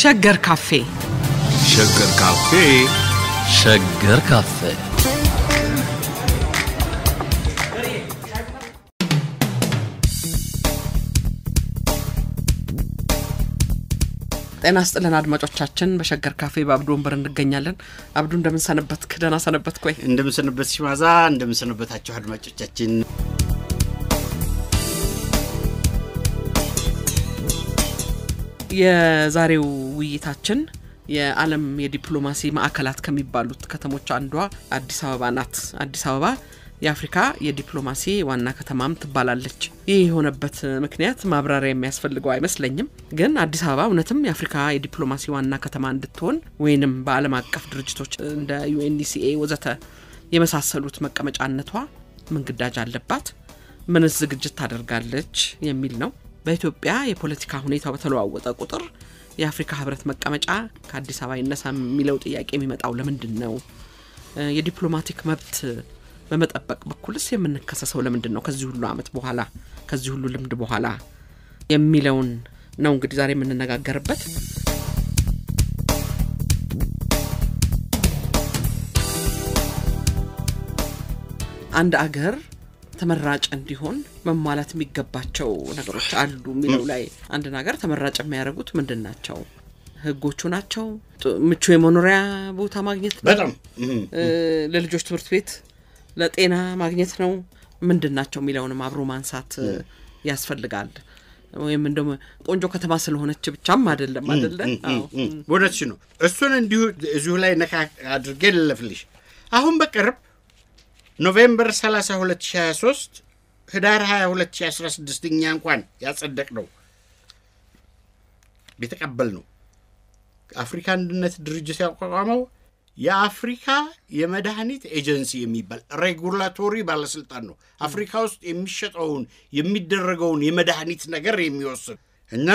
ሸገር ካፌ ሸገር ካፌ ሸገር ካፌ ጤና ስጥልን አድማጮቻችን፣ በሸገር ካፌ በአብዱ ወንበር እንገኛለን። አብዱ እንደምንሰነበት ክደና ሰነበት ኮይ እንደምንሰነበት ሽማዛ እንደምንሰነበታችሁ አድማጮቻችን የዛሬው ውይይታችን የዓለም የዲፕሎማሲ ማዕከላት ከሚባሉት ከተሞች አንዷ አዲስ አበባ ናት። አዲስ አበባ የአፍሪካ የዲፕሎማሲ ዋና ከተማም ትባላለች። ይህ የሆነበት ምክንያት ማብራሪያ የሚያስፈልገው አይመስለኝም። ግን አዲስ አበባ እውነትም የአፍሪካ የዲፕሎማሲ ዋና ከተማ እንድትሆን ወይንም በዓለም አቀፍ ድርጅቶች እንደ ዩኤንዲሲኤ ወዘተ የመሳሰሉት መቀመጫነቷ ምን ግዳጅ አለባት? ምንስ ዝግጅት ታደርጋለች? የሚል ነው። በኢትዮጵያ የፖለቲካ ሁኔታው በተለዋወጠ ቁጥር የአፍሪካ ህብረት መቀመጫ ከአዲስ አበባ ይነሳ የሚለው ጥያቄ የሚመጣው ለምንድን ነው? የዲፕሎማቲክ መብት በመጠበቅ በኩልስ የምንከሰሰው ለምንድን ነው? ከዚህ ሁሉ አመት በኋላ ከዚህ ሁሉ ልምድ በኋላ የሚለውን ነው እንግዲህ ዛሬ የምንነጋገርበት። አንድ አገር ተመራጭ እንዲሆን መሟላት የሚገባቸው ነገሮች አሉ የሚለው ላይ አንድ ነገር ተመራጭ የሚያደርጉት ምንድን ናቸው? ህጎቹ ናቸው። ምቹ የመኖሪያ ቦታ ማግኘት በጣም ለልጆች ትምህርት ቤት፣ ለጤና ማግኘት ነው። ምንድን ናቸው የሚለውንም አብሮ ማንሳት ያስፈልጋል። ወይም እንደውም ቆንጆ ከተማ ስለሆነች ብቻም አይደለም አይደለ? ወደች ነው። እሱን እንዲሁ እዚሁ ላይ ነካ አድርጌ ልለፍልሽ አሁን በቅርብ ኖቬምበር 30 2023 ህዳር 22 2016 እኛ እንኳን ያጸደቅ ነው የተቀበል ነው አፍሪካ አንድነት ድርጅት ያቋቋመው የአፍሪካ የመድኃኒት ኤጀንሲ የሚባል ሬጉላቶሪ ባለስልጣን ነው። አፍሪካ ውስጥ የሚሸጠውን የሚደረገውን የመድኃኒት ነገር የሚወስን እና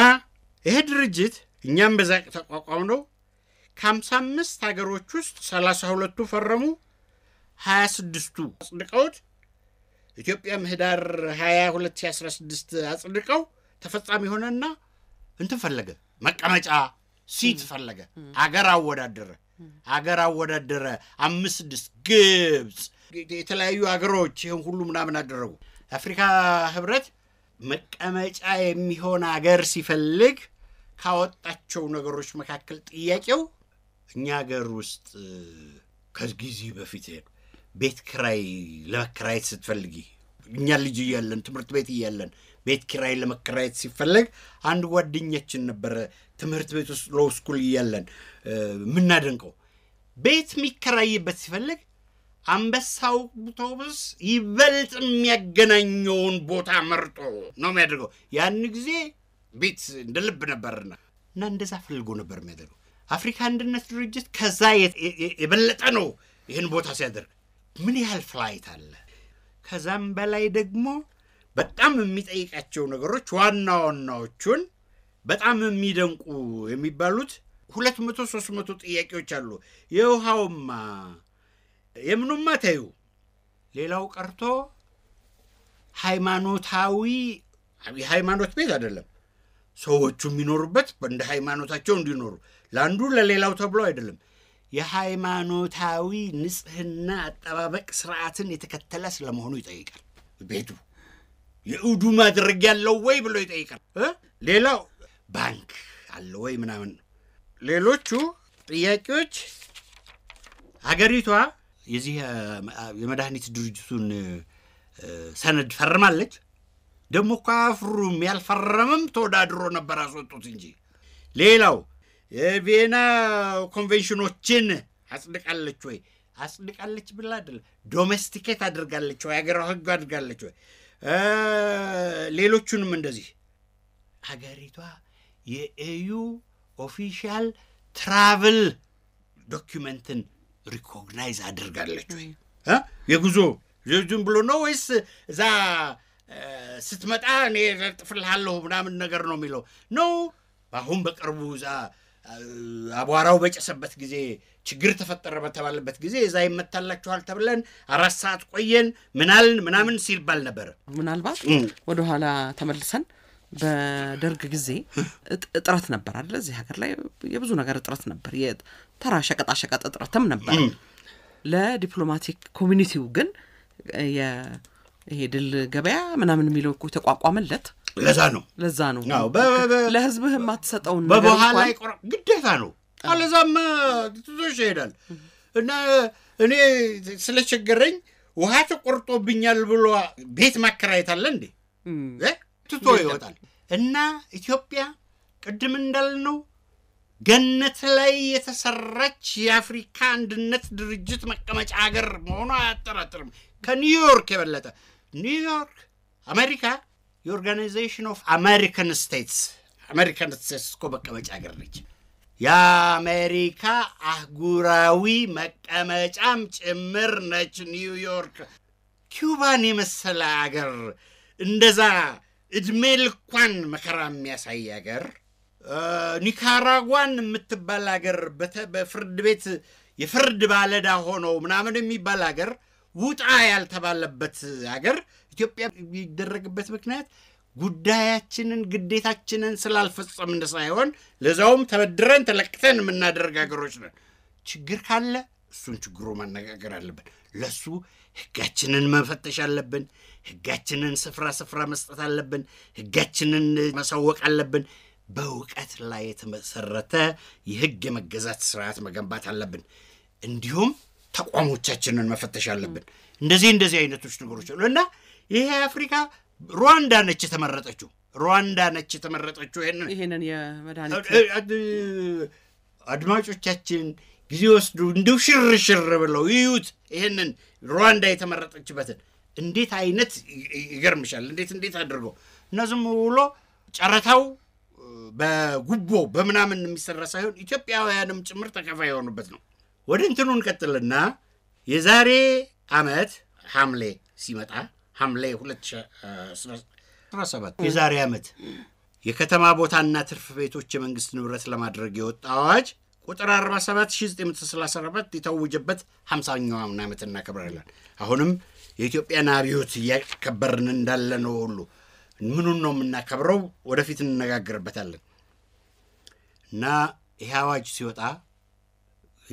ይሄ ድርጅት እኛም በዛ ተቋቋም ነው። ከ55 ሀገሮች ውስጥ 32 ሁለቱ ፈረሙ። ሀያ ስድስቱ አጽድቀውት ኢትዮጵያ ምህዳር 22 2016 አጽድቀው ተፈጻሚ ሆነና እንትን ፈለገ መቀመጫ ሲት ፈለገ። አገር አወዳደረ አገር አወዳደረ አምስት ስድስት ግብፅ፣ የተለያዩ አገሮች ይህን ሁሉ ምናምን አደረጉ። አፍሪካ ህብረት መቀመጫ የሚሆን አገር ሲፈልግ ካወጣቸው ነገሮች መካከል ጥያቄው እኛ አገር ውስጥ ከጊዜ በፊት ሄዱ ቤት ክራይ ለመከራየት ስትፈልጊ እኛ ልጅ እያለን ትምህርት ቤት እያለን ቤት ኪራይ ለመከራየት ሲፈለግ አንድ ጓደኛችን ነበረ ትምህርት ቤት ውስጥ ሎው ስኩል እያለን የምናደንቀው ቤት የሚከራይበት ሲፈልግ አንበሳው አውቶቡስ ይበልጥ የሚያገናኘውን ቦታ መርጦ ነው የሚያደርገው። ያን ጊዜ ቤት እንደ ልብ ነበርና እና እንደዛ ፈልጎ ነበር የሚያደርገው። አፍሪካ አንድነት ድርጅት ከዛ የበለጠ ነው ይህን ቦታ ሲያደርግ ምን ያህል ፍላይት አለ? ከዛም በላይ ደግሞ በጣም የሚጠይቃቸው ነገሮች ዋና ዋናዎቹን በጣም የሚደንቁ የሚባሉት ሁለት መቶ ሶስት መቶ ጥያቄዎች አሉ። የውሃውማ የምኑማ ተዩ። ሌላው ቀርቶ ሃይማኖታዊ የሃይማኖት ቤት አይደለም ሰዎቹ የሚኖሩበት እንደ ሃይማኖታቸው እንዲኖሩ ለአንዱ ለሌላው ተብሎ አይደለም የሃይማኖታዊ ንጽህና አጠባበቅ ስርዓትን የተከተለ ስለመሆኑ ይጠይቃል። ቤቱ የእዱ ማድረግ ያለው ወይ ብሎ ይጠይቃል። ሌላው ባንክ አለ ወይ ምናምን። ሌሎቹ ጥያቄዎች ሀገሪቷ የዚህ የመድኃኒት ድርጅቱን ሰነድ ፈርማለች። ደግሞ እኮ አያፍሩም። ያልፈረመም ተወዳድሮ ነበር አስወጡት እንጂ ሌላው የቪየና ኮንቬንሽኖችን አጽድቃለች ወይ? አጽድቃለች ብላ አይደለ፣ ዶሜስቲኬት አድርጋለች ወይ? ሀገራዊ ሕግ አድርጋለች ወይ? ሌሎቹንም እንደዚህ ሀገሪቷ የኤዩ ኦፊሻል ትራቭል ዶኪመንትን ሪኮግናይዝ አድርጋለች ወይ? የጉዞ ዝም ብሎ ነው ወይስ እዛ ስትመጣ እኔ እለጥፍልሃለሁ ምናምን ነገር ነው የሚለው ነው። በአሁን በቅርቡ እዛ አቧራው በጨሰበት ጊዜ ችግር ተፈጠረ በተባለበት ጊዜ እዛ ይመታላችኋል ተብለን አራት ሰዓት ቆየን ምናልን ምናምን ሲባል ነበር። ምናልባት ወደኋላ ተመልሰን በደርግ ጊዜ እጥረት ነበር አለ እዚህ ሀገር ላይ የብዙ ነገር እጥረት ነበር። የተራ ሸቀጣሸቀጥ እጥረትም ነበር። ለዲፕሎማቲክ ኮሚኒቲው ግን ይሄ ድል ገበያ ምናምን የሚለው እኮ የተቋቋመለት ለዛ ነው ለዛ ነው ለህዝብህ የማትሰጠውን በበኋላ ግዴታ ነው። አለዛም ትቶሽ ይሄዳል እና እኔ ስለቸገረኝ ውሃ ተቆርጦብኛል ብሎ ቤት ማከራየት አለ እንዴ? ትቶ ይወጣል። እና ኢትዮጵያ ቅድም እንዳልነው ገነት ላይ የተሰራች የአፍሪካ አንድነት ድርጅት መቀመጫ ሀገር መሆኗ አያጠራጥርም። ከኒውዮርክ የበለጠ ኒውዮርክ አሜሪካ የኦርጋናይዜሽን ኦፍ አሜሪካን ስቴትስ አሜሪካን ስቴትስ እኮ መቀመጫ ሀገር ነች። የአሜሪካ አህጉራዊ መቀመጫም ጭምር ነች ኒውዮርክ። ኪውባን የመሰለ አገር እንደዛ እድሜ ልኳን መከራ የሚያሳይ አገር፣ ኒካራጓን የምትባል አገር በፍርድ ቤት የፍርድ ባለዳ ሆኖ ምናምን የሚባል አገር ውጣ ያልተባለበት ሀገር ኢትዮጵያ የሚደረግበት ምክንያት ጉዳያችንን ግዴታችንን ስላልፈጸምን ሳይሆን ለዛውም ተበድረን ተለቅተን የምናደርግ ሀገሮች ነን። ችግር ካለ እሱን ችግሩ ማነጋገር አለብን። ለሱ ህጋችንን መፈተሽ አለብን። ህጋችንን ስፍራ ስፍራ መስጠት አለብን። ህጋችንን ማሳወቅ አለብን። በእውቀት ላይ የተመሰረተ የህግ የመገዛት ስርዓት መገንባት አለብን። እንዲሁም ተቋሞቻችንን መፈተሽ አለብን። እንደዚህ እንደዚህ አይነቶች ነገሮች አሉ እና ይሄ አፍሪካ ሩዋንዳ ነች የተመረጠችው፣ ሩዋንዳ ነች የተመረጠችው። ይሄንን የመድኃኒት አድማጮቻችን ጊዜ ወስዱ እንዲሁ ሽርሽር ብለው ይዩት። ይህንን ሩዋንዳ የተመረጠችበትን እንዴት አይነት ይገርምሻል። እንዴት እንዴት አድርገው እና ዝም ብሎ ጨረታው በጉቦ በምናምን የሚሰራ ሳይሆን ኢትዮጵያውያንም ጭምር ተከፋይ የሆኑበት ነው። ወደ እንትኑ እንቀጥልና የዛሬ ዓመት ሐምሌ ሲመጣ ሐምሌ 2017 የዛሬ ዓመት የከተማ ቦታና ትርፍ ቤቶች የመንግስት ንብረት ለማድረግ የወጣ አዋጅ ቁጥር 47934 የታወጀበት 50ኛውን ዓመት እናከብራለን። አሁንም የኢትዮጵያን አብዮት እያከበርን እንዳለ ነው። ሁሉ ምኑን ነው የምናከብረው? ወደፊት እንነጋገርበታለን እና ይህ አዋጅ ሲወጣ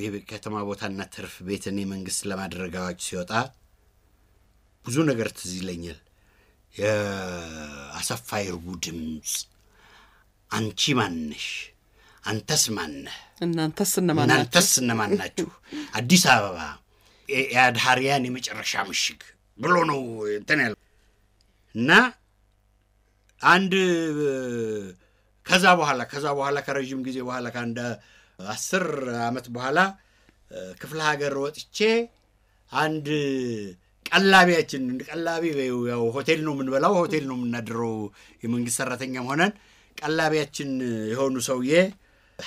የከተማ ቦታና ትርፍ ቤትን የመንግስት ለማድረግ አዋጅ ሲወጣ ብዙ ነገር ትዝ ይለኛል። የአሰፋ ይርጉ ድምፅ አንቺ ማነሽ? አንተስ ማነህ? እናንተስ እነማን ናችሁ? አዲስ አበባ የአድሃሪያን የመጨረሻ ምሽግ ብሎ ነው እንትን ያለ እና አንድ ከዛ በኋላ ከዛ በኋላ ከረዥም ጊዜ በኋላ ከአንድ አስር ዓመት በኋላ ክፍለ ሀገር ወጥቼ አንድ ቀላቢያችን ቀላቢ ያው ሆቴል ነው የምንበላው፣ ሆቴል ነው የምናድረው የመንግስት ሰራተኛም ሆነን ቀላቢያችን የሆኑ ሰውዬ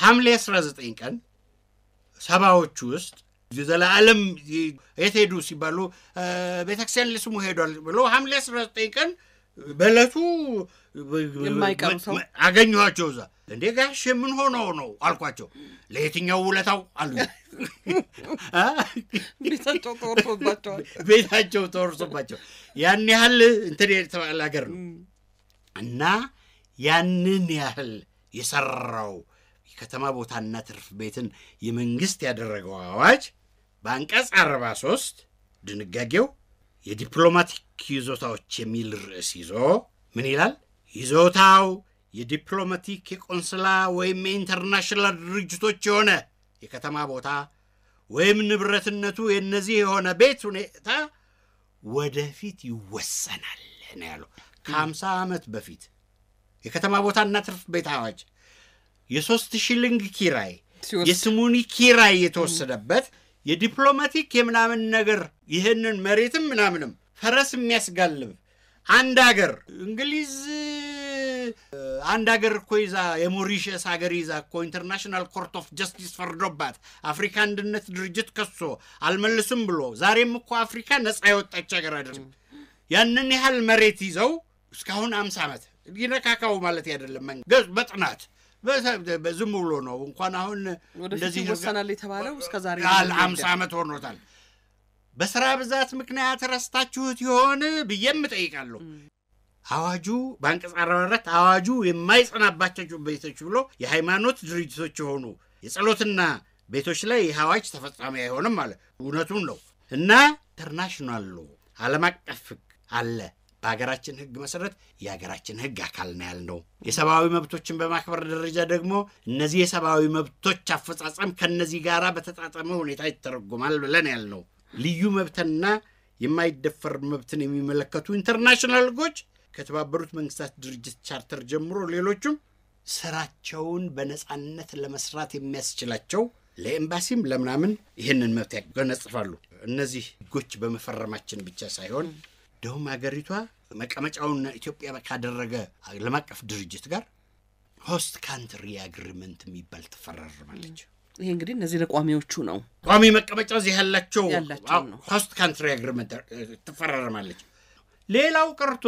ሐምሌ 19 ቀን ሰባዎቹ ውስጥ ዘለዓለም የት ሄዱ ሲባሉ ቤተክርስቲያን ልስሙ ሄዷል ብሎ ሐምሌ 19 ቀን በለቱ አገኘኋቸው። እዛ እንዴ ጋሽ ምን ሆነው ነው አልኳቸው። ለየትኛው ውለታው አሉ። ቤታቸው ተወርሶባቸዋል። ቤታቸው ተወርሶባቸው ያን ያህል እንትን የተባለ ሀገር ነው እና ያንን ያህል የሰራው የከተማ ቦታና ትርፍ ቤትን የመንግስት ያደረገው አዋጅ በአንቀጽ አርባ ሶስት ድንጋጌው የዲፕሎማቲክ ይዞታዎች የሚል ርዕስ ይዞ ምን ይላል? ይዞታው የዲፕሎማቲክ የቆንስላ ወይም የኢንተርናሽናል ድርጅቶች የሆነ የከተማ ቦታ ወይም ንብረትነቱ የነዚህ የሆነ ቤት ሁኔታ ወደፊት ይወሰናል ነው ያለው። ከአምሳ ዓመት በፊት የከተማ ቦታና ትርፍ ቤት አዋጅ የሶስት ሺሊንግ ኪራይ የስሙኒ ኪራይ የተወሰደበት የዲፕሎማቲክ የምናምን ነገር ይህንን መሬትም ምናምንም ፈረስ የሚያስጋልብ አንድ አገር እንግሊዝ አንድ ሀገር እኮ ይዛ የሞሪሸስ ሀገር ይዛ እኮ ኢንተርናሽናል ኮርት ኦፍ ጀስቲስ ፈርዶባት አፍሪካ አንድነት ድርጅት ከሶ አልመልስም ብሎ ዛሬም እኮ አፍሪካ ነፃ የወጣች ሀገር አይደለም። ያንን ያህል መሬት ይዘው እስካሁን አምሳ ዓመት ይነካካው ማለት አይደለም በጥናት በዝም ብሎ ነው እንኳን አሁን እንደዚህ ይወሰናል የተባለው እስከ ዛሬ አምሳ ዓመት ሆኖታል። በስራ ብዛት ምክንያት ረስታችሁት ይሆን ብዬም እጠይቃለሁ። አዋጁ በአንቀጽ አርባ አዋጁ የማይጸናባቸው ቤቶች ብሎ የሃይማኖት ድርጅቶች የሆኑ የጸሎትና ቤቶች ላይ ይህ አዋጅ ተፈጻሚ አይሆንም ማለት እውነቱም ነው እና ኢንተርናሽናል ዓለም አቀፍ ሕግ አለ በሀገራችን ህግ መሰረት የሀገራችን ህግ አካል ነው ያልነው። የሰብአዊ መብቶችን በማክበር ደረጃ ደግሞ እነዚህ የሰብአዊ መብቶች አፈጻጸም ከነዚህ ጋር በተጣጠመ ሁኔታ ይተረጎማል ብለን ያልነው ልዩ መብትና የማይደፈር መብትን የሚመለከቱ ኢንተርናሽናል ህጎች ከተባበሩት መንግስታት ድርጅት ቻርተር ጀምሮ ሌሎቹም ስራቸውን በነፃነት ለመስራት የሚያስችላቸው ለኤምባሲም ለምናምን ይህንን መብት ያጎነጽፋሉ። እነዚህ ህጎች በመፈረማችን ብቻ ሳይሆን እንደውም ሀገሪቷ መቀመጫውን ኢትዮጵያ ካደረገ ዓለም አቀፍ ድርጅት ጋር ሆስት ካንትሪ አግሪመንት የሚባል ትፈራርማለች። ይሄ እንግዲህ እነዚህ ለቋሚዎቹ ነው። ቋሚ መቀመጫ እዚህ ያላቸው ሆስት ካንትሪ አግሪመንት ትፈራርማለች። ሌላው ቀርቶ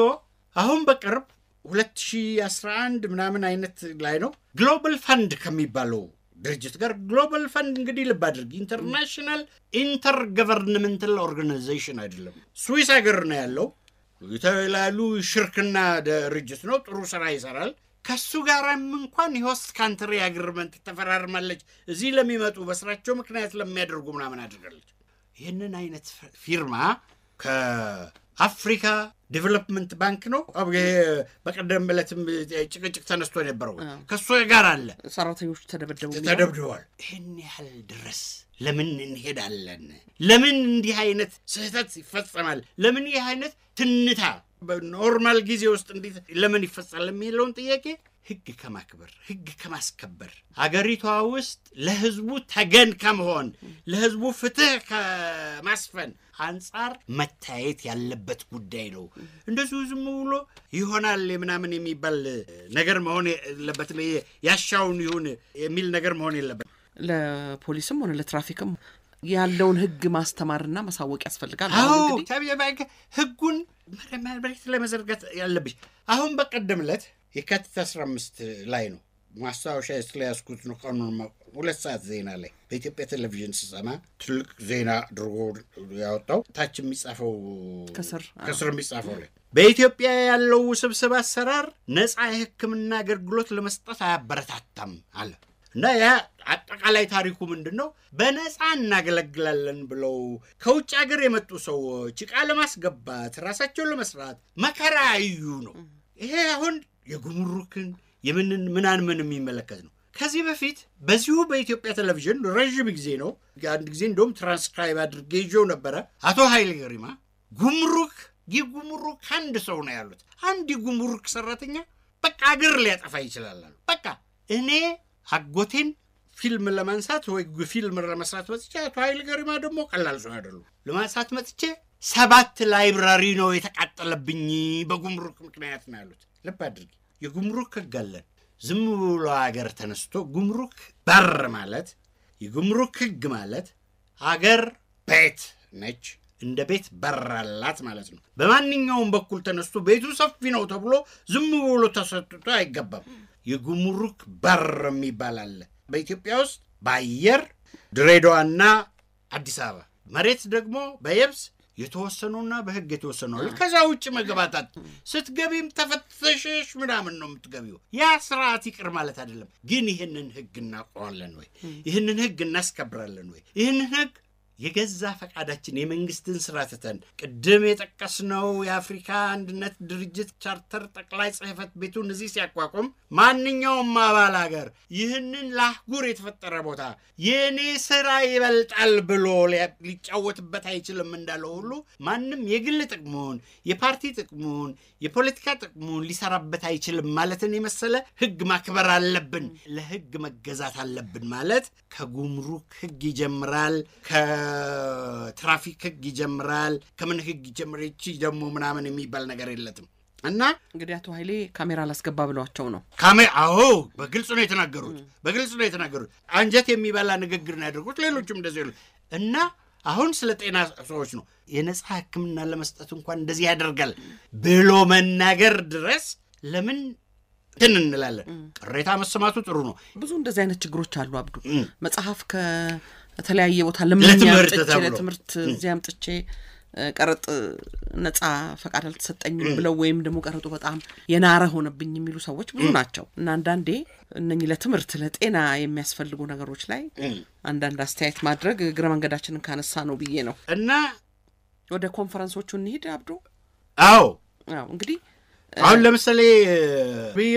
አሁን በቅርብ 2011 ምናምን አይነት ላይ ነው ግሎባል ፋንድ ከሚባለው ድርጅት ጋር ግሎባል ፈንድ እንግዲህ ልብ አድርግ ኢንተርናሽናል ኢንተር ገቨርንመንታል ኦርጋናይዜሽን አይደለም። ስዊስ ሀገር ነው ያለው። የተላሉ ሽርክና ድርጅት ነው። ጥሩ ስራ ይሰራል። ከሱ ጋርም እንኳን የሆስት ካንትሪ አግሪመንት ተፈራርማለች። እዚህ ለሚመጡ በስራቸው ምክንያት ለሚያደርጉ ምናምን አድርጋለች። ይህንን አይነት ፊርማ አፍሪካ ዴቨሎፕመንት ባንክ ነው። ይሄ በቀደም ዕለትም ጭቅጭቅ ተነስቶ የነበረው ከእሱ ጋር አለ። ሰራተኞቹ ተደበደቡ፣ ተደብድበዋል። ይህን ያህል ድረስ ለምን እንሄዳለን? ለምን እንዲህ አይነት ስህተት ይፈጸማል? ለምን ይህ አይነት ትንታ በኖርማል ጊዜ ውስጥ እንዴት ለምን ይፈጸማል የሚለውን ጥያቄ ህግ ከማክበር ህግ ከማስከበር አገሪቷ ውስጥ ለህዝቡ ተገን ከመሆን ለህዝቡ ፍትህ ከማስፈን አንጻር መታየት ያለበት ጉዳይ ነው። እንደዚሁ ዝም ብሎ ይሆናል ምናምን የሚባል ነገር መሆን የለበትም። ያሻውን ይሁን የሚል ነገር መሆን የለበት። ለፖሊስም ሆነ ለትራፊክም ያለውን ህግ ማስተማርና ማሳወቅ ያስፈልጋል። ህጉን መሬት ለመዘርጋት ያለብሽ አሁን በቀደም ዕለት የካቲት 15 ላይ ነው ማስታወሻ ስለያዝኩት ነው። ቀኑን ሁለት ሰዓት ዜና ላይ በኢትዮጵያ ቴሌቪዥን ስሰማ ትልቅ ዜና አድርጎ ያወጣው ታች የሚጻፈው ከስር የሚጻፈው ላይ በኢትዮጵያ ያለው ውስብስብ አሰራር ነፃ የሕክምና አገልግሎት ለመስጠት አያበረታታም አለ እና ያ አጠቃላይ ታሪኩ ምንድን ነው? በነፃ እናገለግላለን ብለው ከውጭ ሀገር የመጡ ሰዎች እቃ ለማስገባት ራሳቸውን ለመስራት መከራ እዩ ነው ይሄ አሁን የጉምሩክን የምንን ምን የሚመለከት ነው። ከዚህ በፊት በዚሁ በኢትዮጵያ ቴሌቪዥን ረዥም ጊዜ ነው፣ አንድ ጊዜ እንደውም ትራንስክራይብ አድርጌ ይዤው ነበረ። አቶ ኃይሌ ገሪማ ጉምሩክ ይህ አንድ ሰው ነው ያሉት። አንድ የጉምሩክ ሰራተኛ በቃ አገር ሊያጠፋ ይችላል አሉ። በቃ እኔ አጎቴን ፊልም ለማንሳት ወይ ፊልም ለመስራት መጥቼ፣ አቶ ኃይሌ ገሪማ ደግሞ ቀላል ሰው አይደሉ፣ ለማንሳት መጥቼ ሰባት ላይብራሪ ነው የተቃጠለብኝ በጉምሩክ ምክንያት ነው ያሉት። ልብ አድርጊ፣ የጉምሩክ ህግ አለን። ዝም ብሎ አገር ተነስቶ ጉምሩክ በር ማለት የጉምሩክ ህግ ማለት አገር ቤት ነች፣ እንደ ቤት በር አላት ማለት ነው። በማንኛውም በኩል ተነስቶ ቤቱ ሰፊ ነው ተብሎ ዝም ብሎ ተሰጥቶ አይገባም። የጉምሩክ በር የሚባል አለ በኢትዮጵያ ውስጥ በአየር ድሬዳዋና አዲስ አበባ መሬት ደግሞ በየብስ የተወሰኑና በህግ የተወሰኑ አሉ። ከዛ ውጭ መግባታት ስትገቢም ተፈተሸሽ ምናምን ነው የምትገቢው። ያ ስርዓት ይቅር ማለት አይደለም። ግን ይህንን ህግ እናውቀዋለን ወይ? ይህንን ህግ እናስከብራለን ወይ? ይህንን ህግ የገዛ ፈቃዳችን የመንግስትን ስራ ትተን ቅድም የጠቀስነው የአፍሪካ አንድነት ድርጅት ቻርተር ጠቅላይ ጽህፈት ቤቱን እዚህ ሲያቋቁም ማንኛውም አባል ሀገር ይህንን ለአህጉር የተፈጠረ ቦታ የእኔ ስራ ይበልጣል ብሎ ሊጫወትበት አይችልም እንዳለው ሁሉ ማንም የግል ጥቅሙን፣ የፓርቲ ጥቅሙን፣ የፖለቲካ ጥቅሙን ሊሰራበት አይችልም ማለትን የመሰለ ህግ ማክበር አለብን። ለህግ መገዛት አለብን ማለት ከጉምሩክ ህግ ይጀምራል። ከትራፊክ ህግ ይጀምራል፣ ከምን ህግ ይጀምር ይቺ ደግሞ ምናምን የሚባል ነገር የለትም። እና እንግዲህ አቶ ኃይሌ ካሜራ ላስገባ ብሏቸው ነው። አዎ በግልጽ ነው የተናገሩት፣ በግልጽ ነው የተናገሩት። አንጀት የሚበላ ንግግር ነው ያደርጉት። ሌሎችም እንደዚህ እና አሁን ስለ ጤና ሰዎች ነው የነጻ ህክምና ለመስጠት እንኳን እንደዚህ ያደርጋል ብሎ መናገር ድረስ ለምን እንትን እንላለን? ቅሬታ መሰማቱ ጥሩ ነው። ብዙ እንደዚህ አይነት ችግሮች አሉ። አብዱ መጽሐፍ ከ ከተለያየ ቦታ ለምለትምህርት እዚያ ቀረጥ ነፃ ፈቃድ አልተሰጠኝም ብለው ወይም ደግሞ ቀረጡ በጣም የናረ ሆነብኝ የሚሉ ሰዎች ብዙ ናቸው እና አንዳንዴ እነህ ለትምህርት ለጤና የሚያስፈልጉ ነገሮች ላይ አንዳንድ አስተያየት ማድረግ እግረ መንገዳችንን ካነሳ ነው ብዬ ነው እና ወደ ኮንፈረንሶቹ እንሂድ አብዶ አዎ አዎ እንግዲህ አሁን ለምሳሌ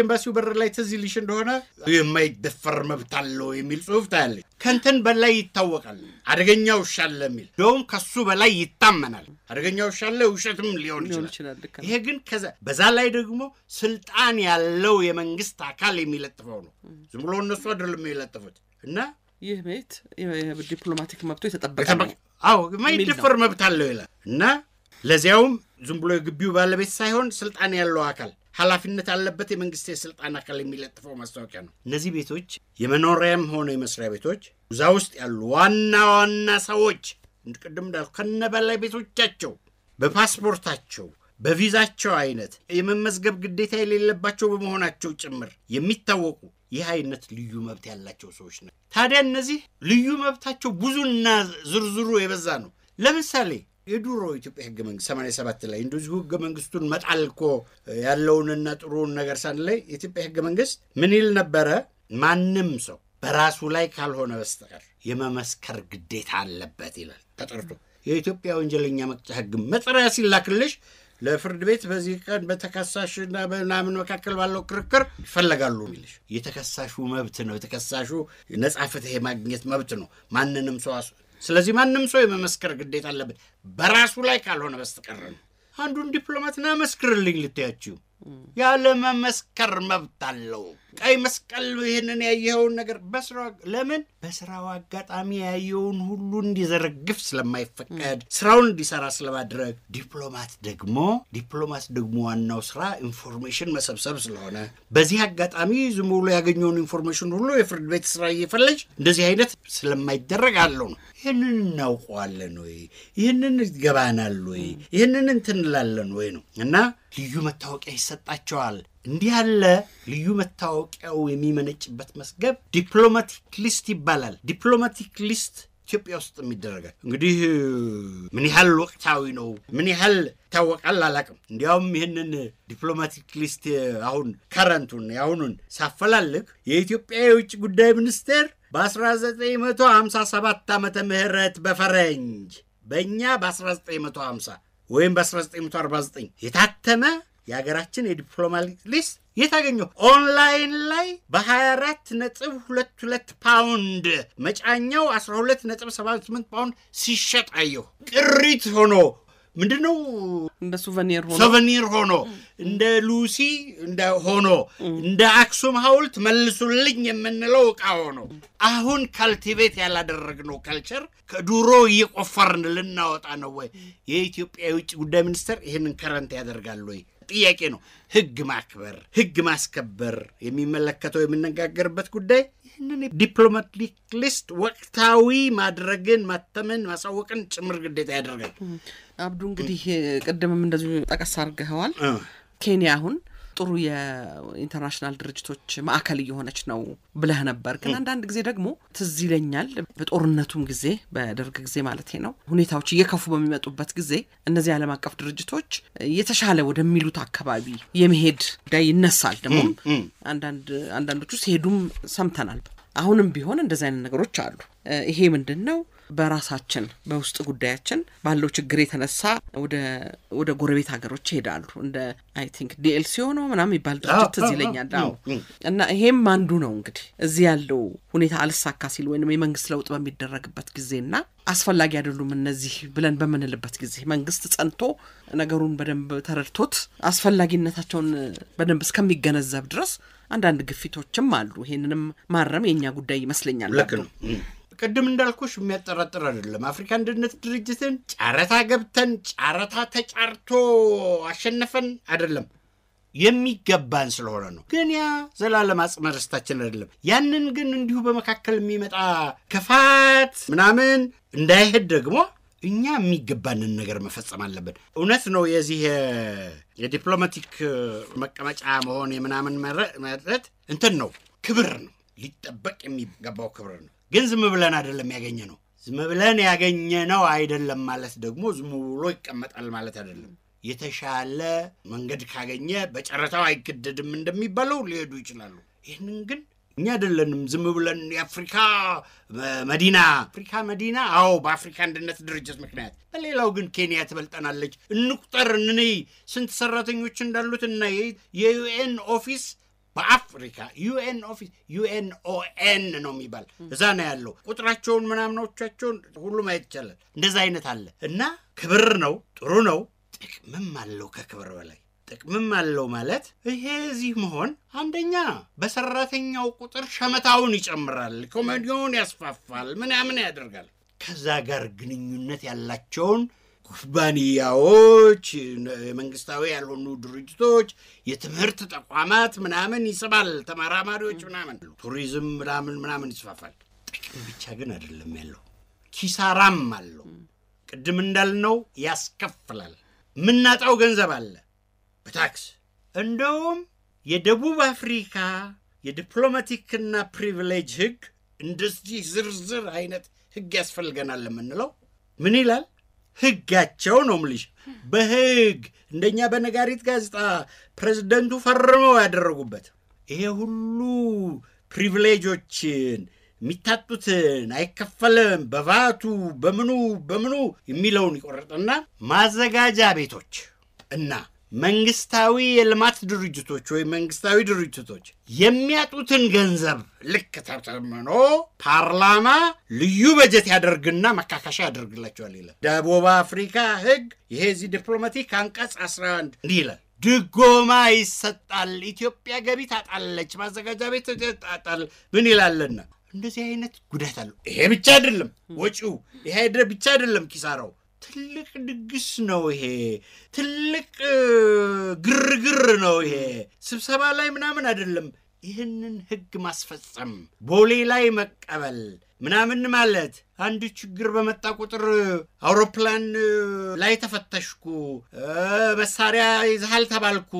ኤምባሲው በር ላይ ትዝ ይልሽ እንደሆነ የማይደፈር መብት አለው የሚል ጽሁፍ ታያለች። ከንተን በላይ ይታወቃል አደገኛ ውሻ አለ የሚል እንደውም ከሱ በላይ ይታመናል። አደገኛ ውሻ አለ ውሸትም ሊሆን ይችላል። ይሄ ግን በዛ ላይ ደግሞ ስልጣን ያለው የመንግስት አካል የሚለጥፈው ነው። ዝም ብሎ እነሱ አይደለም የለጠፉት እና ይህ ቤት ዲፕሎማቲክ መብቶ የተጠበቀ ነው። አዎ የማይደፈር መብት አለው ይላል እና ለዚያውም ዝም ብሎ የግቢው ባለቤት ሳይሆን ስልጣን ያለው አካል ኃላፊነት ያለበት የመንግስት የስልጣን አካል የሚለጥፈው ማስታወቂያ ነው። እነዚህ ቤቶች የመኖሪያም ሆነ የመስሪያ ቤቶች እዛ ውስጥ ያሉ ዋና ዋና ሰዎች እንድቅድም እንዳልኩ ከነ ባለቤቶቻቸው በፓስፖርታቸው በቪዛቸው አይነት የመመዝገብ ግዴታ የሌለባቸው በመሆናቸው ጭምር የሚታወቁ ይህ አይነት ልዩ መብት ያላቸው ሰዎች ነው። ታዲያ እነዚህ ልዩ መብታቸው ብዙና ዝርዝሩ የበዛ ነው። ለምሳሌ የዱሮ ኢትዮጵያ ህገ መንግስት ሰማንያ ሰባት ላይ እንደዚሁ ህገ መንግስቱን መጣል እኮ ያለውንና ጥሩውን ነገር ሳንለይ የኢትዮጵያ ህገ መንግስት ምን ይል ነበረ? ማንም ሰው በራሱ ላይ ካልሆነ በስተቀር የመመስከር ግዴታ አለበት ይላል ተጠርቶ። የኢትዮጵያ ወንጀለኛ መቅጫ ህግ መጥሪያ ሲላክልሽ ለፍርድ ቤት በዚህ ቀን በተከሳሽና በምናምን መካከል ባለው ክርክር ይፈለጋሉ የሚልሽ የተከሳሹ መብት ነው። የተከሳሹ ነጻ ማግኘት መብት ነው። ማንንም ሰው ስለዚህ ማንም ሰው የመመስከር ግዴታ አለበት በራሱ ላይ ካልሆነ በስተቀር ነው። አንዱን ዲፕሎማትና መስክርልኝ ልታያችው ያለ መመስከር መብት አለው። ቀይ መስቀል ይህንን ያየኸውን ነገር በስራ ለምን በስራው አጋጣሚ ያየውን ሁሉ እንዲዘረግፍ ስለማይፈቀድ ስራውን እንዲሰራ ስለማድረግ፣ ዲፕሎማት ደግሞ ዲፕሎማት ደግሞ ዋናው ስራ ኢንፎርሜሽን መሰብሰብ ስለሆነ በዚህ አጋጣሚ ዝም ብሎ ያገኘውን ኢንፎርሜሽን ሁሉ የፍርድ ቤት ስራ እየፈለጅ እንደዚህ አይነት ስለማይደረግ አለው ነው። ይህንን እናውቀዋለን ወይ? ይህንን ይገባናል ወይ? ይህንን እንትንላለን ወይ ነው እና ልዩ መታወቂያ ይሰጣቸዋል። እንዲህ ያለ ልዩ መታወቂያው የሚመነጭበት መስገብ ዲፕሎማቲክ ሊስት ይባላል። ዲፕሎማቲክ ሊስት ኢትዮጵያ ውስጥ የሚደረጋል እንግዲህ ምን ያህል ወቅታዊ ነው፣ ምን ያህል ይታወቃል አላቅም። እንዲያውም ይህንን ዲፕሎማቲክ ሊስት አሁን ከረንቱን የአሁኑን ሳፈላልግ የኢትዮጵያ የውጭ ጉዳይ ሚኒስቴር በ1957 ዓመተ ምህረት በፈረንጅ በእኛ በ1950 ወይም በ1949 የታተመ የሀገራችን የዲፕሎማቲክ ሊስት የት አገኘሁ? ኦንላይን ላይ በ24 ነጥብ 22 ፓውንድ መጫኛው 12 ነጥብ 78 ፓውንድ ሲሸጥ አየሁ። ቅሪት ሆኖ ምንድን ነው እንደ ሱቨኒር ሆኖ ሱቨኒር ሆኖ እንደ ሉሲ እንደ ሆኖ እንደ አክሱም ሐውልት መልሱልኝ የምንለው እቃ ሆኖ አሁን ካልቲቬት ያላደረግነው ካልቸር ከዱሮ እየቆፈርን ልናወጣ ነው ወይ? የኢትዮጵያ የውጭ ጉዳይ ሚኒስቴር ይህንን ከረንት ያደርጋል ወይ? ጥያቄ ነው። ህግ ማክበር፣ ህግ ማስከበር የሚመለከተው የምነጋገርበት ጉዳይ ይህንን ዲፕሎማቲክ ሊስት ወቅታዊ ማድረግን ማተምን ማሳወቅን ጭምር ግዴታ ያደርጋል። አብዱ እንግዲህ ቅድምም እንደዚሁ ጠቀስ አድርገኸዋል። ኬንያ አሁን ጥሩ የኢንተርናሽናል ድርጅቶች ማዕከል እየሆነች ነው ብለህ ነበር። ግን አንዳንድ ጊዜ ደግሞ ትዝ ይለኛል በጦርነቱም ጊዜ በደርግ ጊዜ ማለት ነው ሁኔታዎች እየከፉ በሚመጡበት ጊዜ እነዚህ ዓለም አቀፍ ድርጅቶች የተሻለ ወደሚሉት አካባቢ የመሄድ ጉዳይ ይነሳል። ደግሞ አንዳንዶቹ ሲሄዱም ሰምተናል። አሁንም ቢሆን እንደዚህ አይነት ነገሮች አሉ። ይሄ ምንድን ነው በራሳችን በውስጥ ጉዳያችን ባለው ችግር የተነሳ ወደ ጎረቤት ሀገሮች ይሄዳሉ። እንደ አይ ቲንክ ዲኤልሲ ሆኖ ምናምን የሚባል ድርጅት እዚህ ይለኛል። እና ይሄም አንዱ ነው እንግዲህ እዚህ ያለው ሁኔታ አልሳካ ሲል ወይም የመንግስት ለውጥ በሚደረግበት ጊዜና አስፈላጊ አይደሉም እነዚህ ብለን በምንልበት ጊዜ መንግስት ጸንቶ ነገሩን በደንብ ተረድቶት አስፈላጊነታቸውን በደንብ እስከሚገነዘብ ድረስ አንዳንድ ግፊቶችም አሉ። ይሄንንም ማረም የእኛ ጉዳይ ይመስለኛል። ልክ ነው። ቅድም እንዳልኩሽ የሚያጠራጥር አይደለም። አፍሪካ አንድነት ድርጅትን ጨረታ ገብተን ጨረታ ተጫርቶ አሸነፈን አይደለም የሚገባን ስለሆነ ነው። ግን ያ ዘላለም አጽመ ርስታችን አይደለም። ያንን ግን እንዲሁ በመካከል የሚመጣ ክፋት ምናምን እንዳይሄድ ደግሞ እኛ የሚገባንን ነገር መፈጸም አለብን። እውነት ነው የዚህ የዲፕሎማቲክ መቀመጫ መሆን የምናምን መረት እንትን ነው፣ ክብር ነው፣ ሊጠበቅ የሚገባው ክብር ነው። ግን ዝም ብለን አይደለም ያገኘ ነው። ዝም ብለን ያገኘ ነው አይደለም ማለት ደግሞ ዝም ብሎ ይቀመጣል ማለት አይደለም። የተሻለ መንገድ ካገኘ በጨረታው አይገደድም እንደሚባለው ሊሄዱ ይችላሉ። ይህንን ግን እኛ አይደለንም ዝም ብለን የአፍሪካ መዲና አፍሪካ መዲና አዎ፣ በአፍሪካ አንድነት ድርጅት ምክንያት በሌላው ግን ኬንያ ትበልጠናለች። እንቁጠር፣ እንይ ስንት ሰራተኞች እንዳሉት እና የዩኤን ኦፊስ በአፍሪካ ዩኤን ኦፊስ ዩኤን ኦኤን ነው የሚባል እዛ ነው ያለው። ቁጥራቸውን ምናምኖቻቸውን ሁሉ ማየት ይቻላል። እንደዛ አይነት አለ እና ክብር ነው፣ ጥሩ ነው፣ ጥቅምም አለው ከክብር በላይ ጥቅምም አለው ማለት ይሄ እዚህ መሆን አንደኛ በሰራተኛው ቁጥር ሸመታውን ይጨምራል፣ ኮሜዲውን ያስፋፋል፣ ምናምን ያደርጋል። ከዛ ጋር ግንኙነት ያላቸውን ኩባንያዎች፣ መንግስታዊ ያልሆኑ ድርጅቶች፣ የትምህርት ተቋማት ምናምን ይስባል። ተመራማሪዎች ምናምን፣ ቱሪዝም ምናምን ምናምን ይስፋፋል። ጥቅም ብቻ ግን አይደለም ያለው፣ ኪሳራም አለው። ቅድም እንዳልነው ያስከፍላል። የምናጣው ገንዘብ አለ በታክስ እንደውም የደቡብ አፍሪካ የዲፕሎማቲክና ፕሪቪሌጅ ህግ እንደዚህ ዝርዝር አይነት ህግ ያስፈልገናል የምንለው ምን ይላል? ህጋቸው ነው ምልሽ በህግ እንደኛ በነጋሪት ጋዜጣ ፕሬዝደንቱ ፈርመው ያደረጉበት ይሄ ሁሉ ፕሪቪሌጆችን የሚታጡትን አይከፈልም በቫቱ በምኑ በምኑ የሚለውን ይቆረጥና ማዘጋጃ ቤቶች እና መንግስታዊ የልማት ድርጅቶች ወይም መንግስታዊ ድርጅቶች የሚያጡትን ገንዘብ ልክ ተተምኖ ፓርላማ ልዩ በጀት ያደርግና መካካሻ ያደርግላቸዋል ይላል። ደቡብ አፍሪካ ህግ ይሄ እዚህ ዲፕሎማቲክ አንቀጽ 11 እንዲህ ይላል። ድጎማ ይሰጣል። ኢትዮጵያ ገቢ ታጣለች። ማዘጋጃ ቤት ታጣል። ምን ይላለና እንደዚህ አይነት ጉዳት አለው። ይሄ ብቻ አይደለም ወጪው፣ ይሄ ብቻ አይደለም ኪሳራው ትልቅ ድግስ ነው ይሄ፣ ትልቅ ግርግር ነው ይሄ፣ ስብሰባ ላይ ምናምን አይደለም። ይህንን ህግ ማስፈጸም ቦሌ ላይ መቀበል ምናምን ማለት አንድ ችግር በመጣ ቁጥር አውሮፕላን ላይ ተፈተሽኩ፣ መሳሪያ ይዘሃል ተባልኩ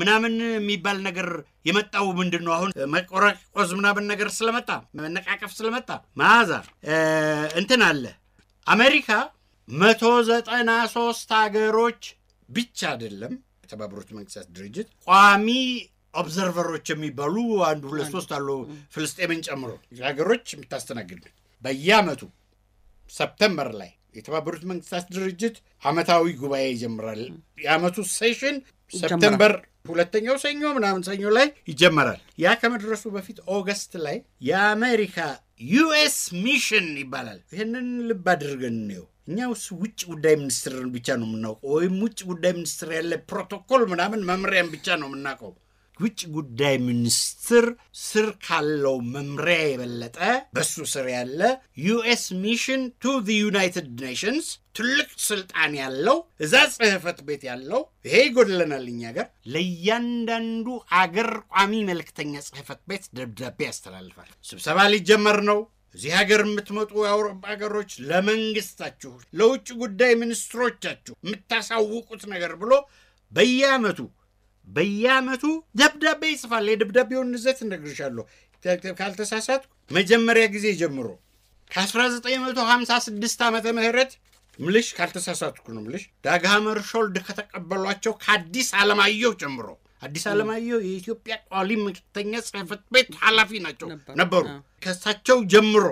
ምናምን የሚባል ነገር የመጣው ምንድን ነው? አሁን መቆረቆዝ ምናምን ነገር ስለመጣ መነቃቀፍ ስለመጣ መዓዛ እንትን አለ አሜሪካ መቶ ዘጠና ሶስት ሀገሮች ብቻ አይደለም የተባበሩት መንግስታት ድርጅት ቋሚ ኦብዘርቨሮች የሚባሉ አንድ ሁለት ሶስት አሉ፣ ፍልስጤምን ጨምሮ ሀገሮች የምታስተናግድ በየአመቱ ሰፕተምበር ላይ የተባበሩት መንግስታት ድርጅት አመታዊ ጉባኤ ይጀምራል። የአመቱ ሴሽን ሰፕተምበር ሁለተኛው ሰኞ ምናምን ሰኞ ላይ ይጀመራል። ያ ከመድረሱ በፊት ኦገስት ላይ የአሜሪካ ዩኤስ ሚሽን ይባላል። ይህንን ልብ አድርገን እንየው። እኛ ውጭ ጉዳይ ሚኒስትርን ብቻ ነው የምናውቀው፣ ወይም ውጭ ጉዳይ ሚኒስትር ያለ ፕሮቶኮል ምናምን መምሪያን ብቻ ነው የምናውቀው። ውጭ ጉዳይ ሚኒስትር ስር ካለው መምሪያ የበለጠ በሱ ስር ያለ ዩኤስ ሚሽን ቱ ዘ ዩናይትድ ኔሽንስ ትልቅ ስልጣን ያለው እዛ ጽህፈት ቤት ያለው ይሄ ይጎድለናል። እኛ አገር ለእያንዳንዱ አገር ቋሚ መልክተኛ ጽህፈት ቤት ደብዳቤ ያስተላልፋል። ስብሰባ ሊጀመር ነው እዚህ ሀገር የምትመጡ የአውሮፓ ሀገሮች ለመንግስታችሁ፣ ለውጭ ጉዳይ ሚኒስትሮቻችሁ የምታሳውቁት ነገር ብሎ በየአመቱ በየአመቱ ደብዳቤ ይጽፋል። የደብዳቤውን ንዘት እነግርሻለሁ ካልተሳሳትኩ መጀመሪያ ጊዜ ጀምሮ ከ1956 ዓመተ ምህረት ምልሽ ካልተሳሳትኩ ነው ምልሽ ዳግሃመር ሾልድ ከተቀበሏቸው ከአዲስ ዓለማየሁ ጀምሮ አዲስ አለማየሁ የኢትዮጵያ ቋሊ መልክተኛ ጽህፈት ቤት ኃላፊ ናቸው ነበሩ። ከእሳቸው ጀምሮ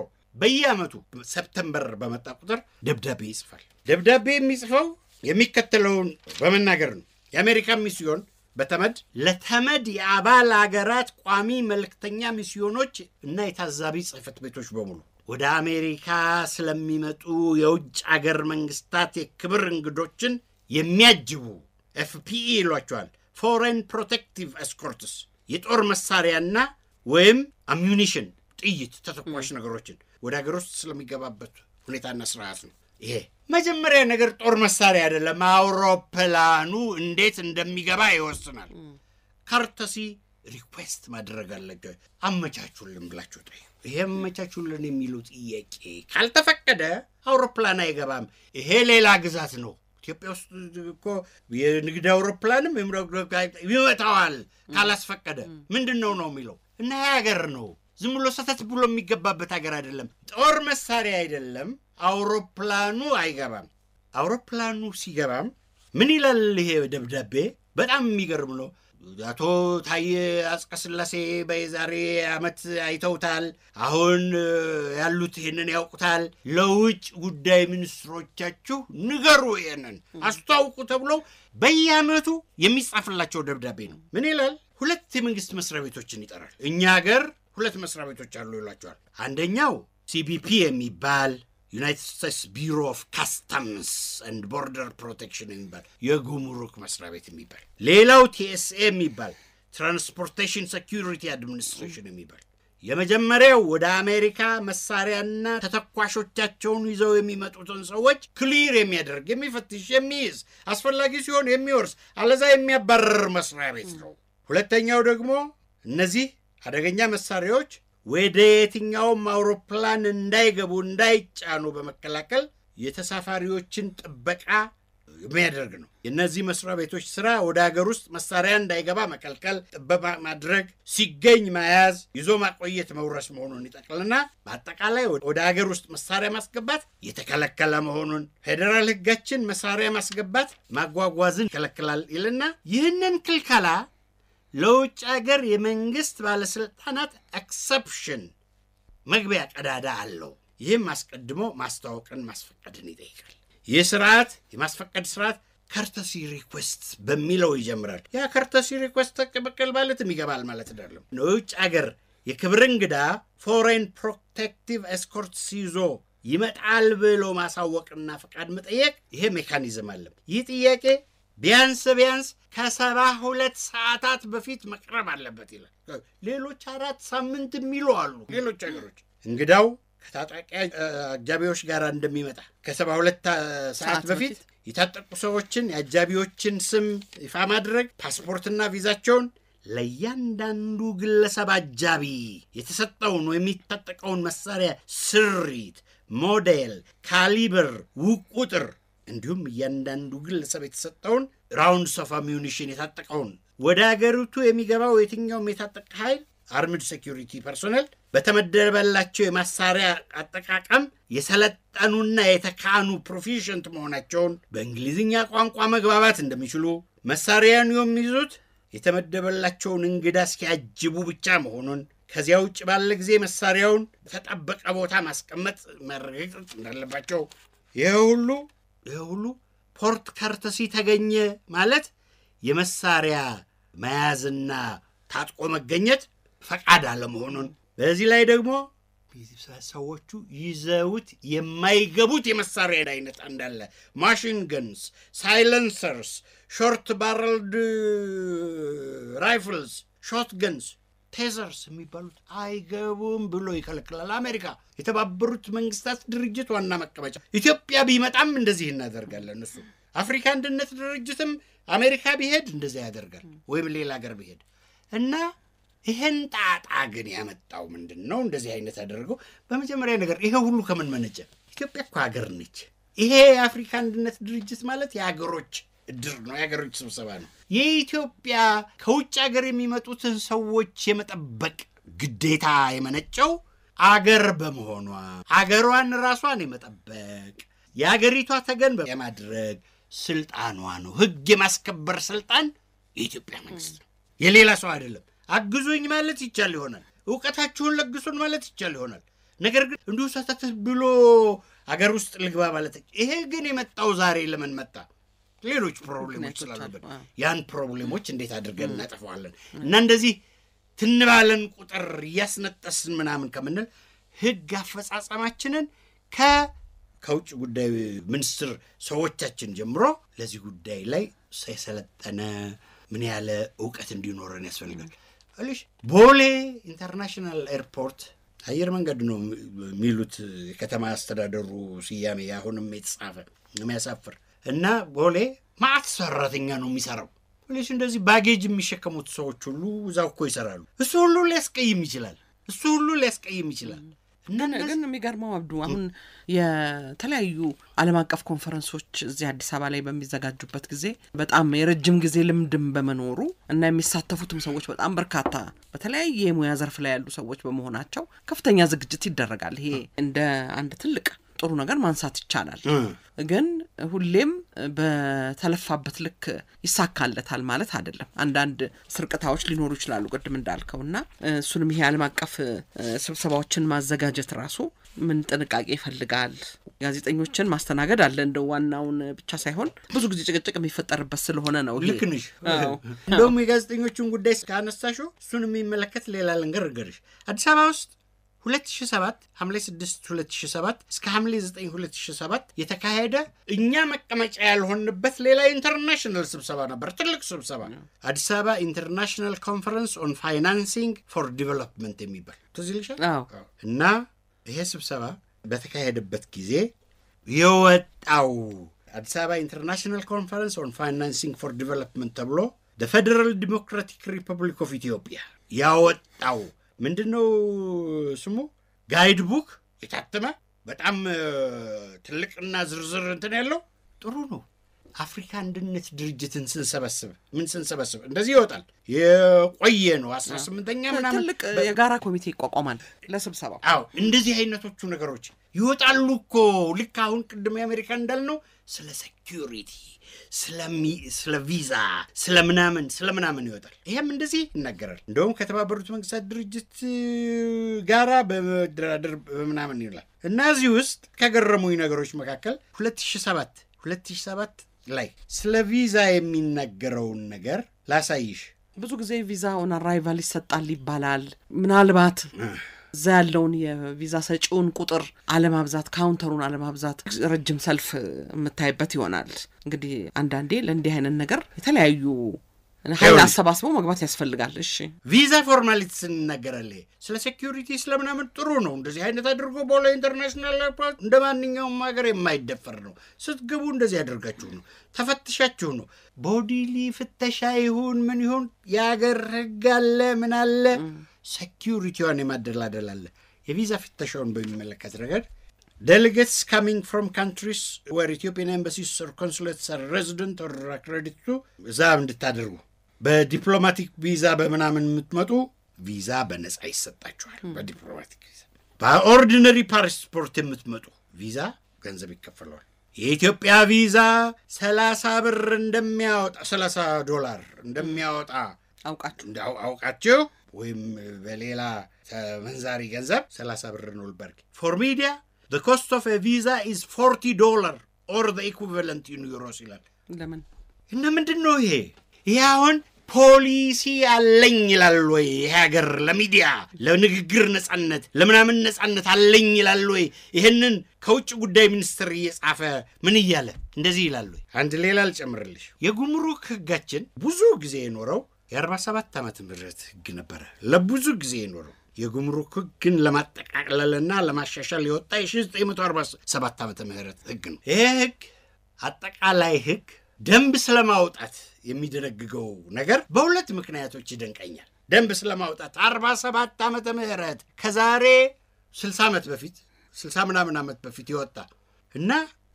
በየአመቱ ሰፕተምበር በመጣ ቁጥር ደብዳቤ ይጽፋል። ደብዳቤ የሚጽፈው የሚከተለውን በመናገር ነው። የአሜሪካ ሚስዮን በተመድ ለተመድ የአባል አገራት ቋሚ መልክተኛ ሚስዮኖች እና የታዛቢ ጽህፈት ቤቶች በሙሉ ወደ አሜሪካ ስለሚመጡ የውጭ አገር መንግስታት የክብር እንግዶችን የሚያጅቡ ኤፍፒኢ ይሏቸዋል ፎሬን ፕሮቴክቲቭ ኤስኮርትስ የጦር መሳሪያና ወይም አሚኒሽን ጥይት ተተኳሽ ነገሮችን ወደ ሀገር ውስጥ ስለሚገባበት ሁኔታና ስርዓት ነው። ይሄ መጀመሪያ ነገር ጦር መሳሪያ አይደለም። አውሮፕላኑ እንዴት እንደሚገባ ይወስናል። ካርተሲ ሪኩዌስት ማድረግ አለገ። አመቻቹልን ብላችሁ ጠ ይሄ አመቻቹልን የሚሉ ጥያቄ ካልተፈቀደ አውሮፕላን አይገባም። ይሄ ሌላ ግዛት ነው ኢትዮጵያ ውስጥ እኮ የንግድ አውሮፕላንም ይመጣዋል ካላስፈቀደ ምንድን ነው ነው የሚለው እና ሀገር ነው ዝም ብሎ ሰተት ብሎ የሚገባበት ሀገር አይደለም። ጦር መሳሪያ አይደለም። አውሮፕላኑ አይገባም። አውሮፕላኑ ሲገባም ምን ይላል ይሄ ደብዳቤ? በጣም የሚገርም ነው። አቶ ታዬ አጽቀሥላሴ በዛሬ ዓመት አይተውታል። አሁን ያሉት ይህንን ያውቁታል። ለውጭ ጉዳይ ሚኒስትሮቻችሁ ንገሩ፣ ይህንን አስተዋውቁ ተብሎ በየዓመቱ የሚጻፍላቸው ደብዳቤ ነው። ምን ይላል? ሁለት የመንግስት መስሪያ ቤቶችን ይጠራል። እኛ ሀገር ሁለት መስሪያ ቤቶች አሉ ይሏቸዋል። አንደኛው ሲቢፒ የሚባል ዩናይትድ ስቴትስ ቢሮ ኦፍ ካስተምስ ኤንድ ቦርደር ፕሮቴክሽን የሚባል የጉምሩክ መስሪያ ቤት የሚባል ሌላው ቲኤስኤ የሚባል ትራንስፖርቴሽን ሴኪሪቲ አድሚኒስትሬሽን የሚባል የመጀመሪያው ወደ አሜሪካ መሳሪያና ተተኳሾቻቸውን ይዘው የሚመጡትን ሰዎች ክሊር የሚያደርግ የሚፈትሽ፣ የሚይዝ አስፈላጊ ሲሆን የሚወርስ አለዛ የሚያባረር መስሪያ ቤት ነው። ሁለተኛው ደግሞ እነዚህ አደገኛ መሳሪያዎች ወደ የትኛውም አውሮፕላን እንዳይገቡ እንዳይጫኑ በመከላከል የተሳፋሪዎችን ጥበቃ የሚያደርግ ነው። የእነዚህ መስሪያ ቤቶች ስራ ወደ ሀገር ውስጥ መሳሪያ እንዳይገባ መከልከል፣ ጥበቃ ማድረግ፣ ሲገኝ መያዝ፣ ይዞ ማቆየት፣ መውረስ መሆኑን ይጠቅልና በአጠቃላይ ወደ ሀገር ውስጥ መሳሪያ ማስገባት የተከለከለ መሆኑን ፌዴራል ሕጋችን መሳሪያ ማስገባት ማጓጓዝን ይከለክላል ይልና ይህንን ክልከላ ለውጭ ሀገር የመንግስት ባለስልጣናት ኤክሰፕሽን መግቢያ ቀዳዳ አለው። ይህም አስቀድሞ ማስተዋወቅን ማስፈቀድን ይጠይቃል። ይህ ስርዓት የማስፈቀድ ስርዓት ከርተሲ ሪኩዌስት በሚለው ይጀምራል። ያ ከርተሲ ሪኩዌስት ተቀበቀል ማለትም ይገባል ማለት አይደለም። የውጭ አገር የክብር እንግዳ ፎሬን ፕሮቴክቲቭ ኤስኮርት ይዞ ይመጣል ብሎ ማሳወቅና ፈቃድ መጠየቅ ይሄ ሜካኒዝም አለም። ይህ ጥያቄ ቢያንስ ቢያንስ ከሰባ ሁለት ሰዓታት በፊት መቅረብ አለበት ይላል። ሌሎች አራት ሳምንት የሚሉ አሉ። ሌሎች ሀገሮች እንግዳው ከታጣቂ አጃቢዎች ጋር እንደሚመጣ ከሰባ ሁለት ሰዓት በፊት የታጠቁ ሰዎችን የአጃቢዎችን ስም ይፋ ማድረግ፣ ፓስፖርትና ቪዛቸውን ለእያንዳንዱ ግለሰብ አጃቢ የተሰጠውን ወይም የሚታጠቀውን መሳሪያ ስሪት፣ ሞዴል፣ ካሊበር፣ ውቁጥር እንዲሁም እያንዳንዱ ግለሰብ የተሰጠውን ራውንድ ሶፍ አሚኒሽን የታጠቀውን ወደ አገሪቱ የሚገባው የትኛውም የታጠቀ ኃይል አርምድ ሴኪሪቲ ፐርሶኔል በተመደበላቸው የማሳሪያ አጠቃቀም የሰለጠኑና የተካኑ ፕሮፊሽንት መሆናቸውን በእንግሊዝኛ ቋንቋ መግባባት እንደሚችሉ መሳሪያን የሚይዙት የተመደበላቸውን እንግዳ እስኪያጅቡ ብቻ መሆኑን ከዚያ ውጭ ባለ ጊዜ መሳሪያውን በተጠበቀ ቦታ ማስቀመጥ መረጋገጥ እንዳለባቸው ይህ ሁሉ ይህ ሁሉ ፖርት ከርተሲ ተገኘ ማለት የመሳሪያ መያዝና ታጥቆ መገኘት ፈቃድ አለመሆኑን በዚህ ላይ ደግሞ ሰዎቹ ይዘውት የማይገቡት የመሳሪያ አይነት እንዳለ ማሽን ገንስ፣ ሳይለንሰርስ፣ ሾርት ባረልድ ራይፍልስ፣ ሾት ገንስ ቴዘርስ የሚባሉት አይገቡም ብሎ ይከለክላል። አሜሪካ የተባበሩት መንግስታት ድርጅት ዋና መቀመጫ ኢትዮጵያ ቢመጣም እንደዚህ እናደርጋለን። እሱ አፍሪካ አንድነት ድርጅትም አሜሪካ ቢሄድ እንደዚያ ያደርጋል፣ ወይም ሌላ ሀገር ቢሄድ እና ይሄን ጣጣ ግን ያመጣው ምንድን ነው? እንደዚህ አይነት ያደረገው በመጀመሪያ ነገር ይሄ ሁሉ ከምን መነጨ? ኢትዮጵያ እኮ ሀገር ነች። ይሄ የአፍሪካ አንድነት ድርጅት ማለት የሀገሮች እድር ነው፣ የሀገሮች ስብሰባ ነው። የኢትዮጵያ ከውጭ ሀገር የሚመጡትን ሰዎች የመጠበቅ ግዴታ የመነጨው አገር በመሆኗ አገሯን ራሷን የመጠበቅ የአገሪቷ ተገን የማድረግ ስልጣኗ ነው። ህግ የማስከበር ስልጣን የኢትዮጵያ መንግስት ነው፣ የሌላ ሰው አይደለም። አግዙኝ ማለት ይቻል ይሆናል፣ እውቀታችሁን ለግሱን ማለት ይቻል ይሆናል። ነገር ግን እንዲሁ ሰተት ብሎ አገር ውስጥ ልግባ ማለት ይሄ ግን የመጣው ዛሬ ለምን መጣ? ሌሎች ፕሮብሌሞች ስላሉብን ያን ፕሮብሌሞች እንዴት አድርገን እናጠፋዋለን እና እንደዚህ ትንባለን ቁጥር እያስነጠስን ምናምን ከምንል ህግ አፈጻጸማችንን ከ ከውጭ ጉዳይ ሚኒስትር ሰዎቻችን ጀምሮ ለዚህ ጉዳይ ላይ የሰለጠነ ምን ያለ እውቀት እንዲኖረን ያስፈልጋል። ልሽ ቦሌ ኢንተርናሽናል ኤርፖርት አየር መንገድ ነው የሚሉት የከተማ አስተዳደሩ ስያሜ አሁንም የተጻፈ የሚያሳፍር እና ቦሌ ማዕት ሰራተኛ ነው የሚሰራው። ፖሊስ እንደዚህ ባጌጅ የሚሸከሙት ሰዎች ሁሉ እዛው እኮ ይሰራሉ። እሱ ሁሉ ሊያስቀይም ይችላል። እሱ ሁሉ ሊያስቀይም ይችላል። ግን የሚገርመው አብዱ አሁን የተለያዩ ዓለም አቀፍ ኮንፈረንሶች እዚህ አዲስ አበባ ላይ በሚዘጋጁበት ጊዜ በጣም የረጅም ጊዜ ልምድም በመኖሩ እና የሚሳተፉትም ሰዎች በጣም በርካታ በተለያየ የሙያ ዘርፍ ላይ ያሉ ሰዎች በመሆናቸው ከፍተኛ ዝግጅት ይደረጋል። ይሄ እንደ አንድ ትልቅ ጥሩ ነገር ማንሳት ይቻላል። ግን ሁሌም በተለፋበት ልክ ይሳካለታል ማለት አይደለም። አንዳንድ ስርቅታዎች ሊኖሩ ይችላሉ፣ ቅድም እንዳልከው እና እሱንም ይሄ ዓለም አቀፍ ስብሰባዎችን ማዘጋጀት ራሱ ምን ጥንቃቄ ይፈልጋል። ጋዜጠኞችን ማስተናገድ አለ እንደ ዋናውን ብቻ ሳይሆን ብዙ ጊዜ ጭቅጭቅ የሚፈጠርበት ስለሆነ ነው። ልክ ነሽ። እንደውም የጋዜጠኞቹን ጉዳይ ካነሳሽው እሱን የሚመለከት ሌላ ልንገር ርገርሽ አዲስ አበባ ውስጥ 2007 ሐምሌ 6 2007 እስከ ሐምሌ 9 2007 የተካሄደ እኛ መቀመጫ ያልሆንበት ሌላ ኢንተርናሽናል ስብሰባ ነበር። ትልቅ ስብሰባ አዲስ አበባ ኢንተርናሽናል ኮንፈረንስ ኦን ፋይናንሲንግ ፎር ዲቨሎፕመንት የሚባል ትዝ ይልሻል። እና ይሄ ስብሰባ በተካሄደበት ጊዜ የወጣው አዲስ አበባ ኢንተርናሽናል ኮንፈረንስ ኦን ፋይናንሲንግ ፎር ዲቨሎፕመንት ተብሎ ፌዴራል ዲሞክራቲክ ሪፐብሊክ ኦፍ ኢትዮጵያ ያወጣው ምንድነው ስሙ ጋይድ ቡክ የታተመ በጣም ትልቅና ዝርዝር እንትን ያለው ጥሩ ነው። አፍሪካ አንድነት ድርጅትን ስንሰበስብ ምን ስንሰበስብ እንደዚህ ይወጣል። የቆየ ነው። አስራ ስምንተኛ ምናምን ትልቅ የጋራ ኮሚቴ ይቋቋማል ለስብሰባ። አዎ እንደዚህ አይነቶቹ ነገሮች ይወጣሉ እኮ ልክ አሁን ቅድም የአሜሪካ እንዳልነው ስለ ሴኪሪቲ፣ ስለ ቪዛ፣ ስለ ምናምን ስለ ምናምን ይወጣል። ይህም እንደዚህ ይናገራል። እንደውም ከተባበሩት መንግስታት ድርጅት ጋራ በመደራደር በምናምን ይላል እና እዚህ ውስጥ ከገረሙኝ ነገሮች መካከል ሁለት ሺህ ሰባት ሁለት ሰባት ላይ ስለ ቪዛ የሚነገረውን ነገር ላሳይሽ። ብዙ ጊዜ ቪዛ ኦን አራይቫል ይሰጣል ይባላል። ምናልባት እዛ ያለውን የቪዛ ሰጪውን ቁጥር አለማብዛት፣ ካውንተሩን አለማብዛት ረጅም ሰልፍ የምታይበት ይሆናል። እንግዲህ አንዳንዴ ለእንዲህ አይነት ነገር የተለያዩ ሀይል አሰባስቦ መግባት ያስፈልጋል። እሺ ቪዛ ፎርማሊቲ ስንናገራለ ስለ ሴኪሪቲ ስለምናምን ጥሩ ነው። እንደዚህ አይነት አድርጎ በኋላ ኢንተርናሽናል ኤርፖርት እንደ ማንኛውም ሀገር የማይደፈር ነው። ስትገቡ እንደዚህ አድርጋችሁ ነው ተፈትሻችሁ ነው። ቦዲሊ ፍተሻ ይሁን ምን ይሁን የሀገር ህግ አለ ምን አለ ሴኪሪቲዋን የማደላደል አለ። የቪዛ ፍተሻውን በሚመለከት ረገድ ዴሌጌትስ ካሚንግ ፍሮም ካንትሪስ ወር ኢትዮጵያን ኤምባሲስ ኦር ኮንሱሌትስ አር ሬዚደንት ኦር አክሬዲት ቱ እዛ እንድታደርጉ በዲፕሎማቲክ ቪዛ በምናምን የምትመጡ ቪዛ በነፃ ይሰጣችኋል። በዲፕሎማቲክ ቪዛ በኦርዲነሪ ፓስፖርት የምትመጡ ቪዛ ገንዘብ ይከፈለዋል። የኢትዮጵያ ቪዛ ሰላሳ ብር እንደሚያወጣ ሰላሳ ዶላር እንደሚያወጣ አውቃችሁ ወይም በሌላ ተመንዛሪ ገንዘብ ሰላሳ ብር ነው ፎር ሚዲያ ዘ ኮስት ኦፍ ቪዛ ኢዝ ፎርቲ ዶላር ኦር the equivalent in euros ይላል። ለምን እና ምንድን ነው ይሄ? ይህ አሁን ፖሊሲ አለኝ ይላል ወይ? ይሄ ሀገር ለሚዲያ ለንግግር ነጻነት ለምናምን ነጻነት አለኝ ይላል ወይ? ይህንን ከውጭ ጉዳይ ሚኒስትር እየጻፈ ምን እያለ እንደዚህ ይላል ወይ? አንድ ሌላ አልጨምርልሽ። የጉምሩክ ህጋችን ብዙ ጊዜ የኖረው የ47 ዓመት ምህረት ህግ ነበረ። ለብዙ ጊዜ የኖረው የጉምሩክ ህግን ለማጠቃለልና ለማሻሻል የወጣ የ 947 ዓመተ ምህረት ህግ ነው። ይሄ ህግ አጠቃላይ ህግ ደንብ ስለማውጣት የሚደነግገው ነገር በሁለት ምክንያቶች ይደንቀኛል። ደንብ ስለማውጣት 47 ዓመተ ምህረት ከዛሬ 60 ዓመት በፊት 60 ምናምን ዓመት በፊት ይወጣ እና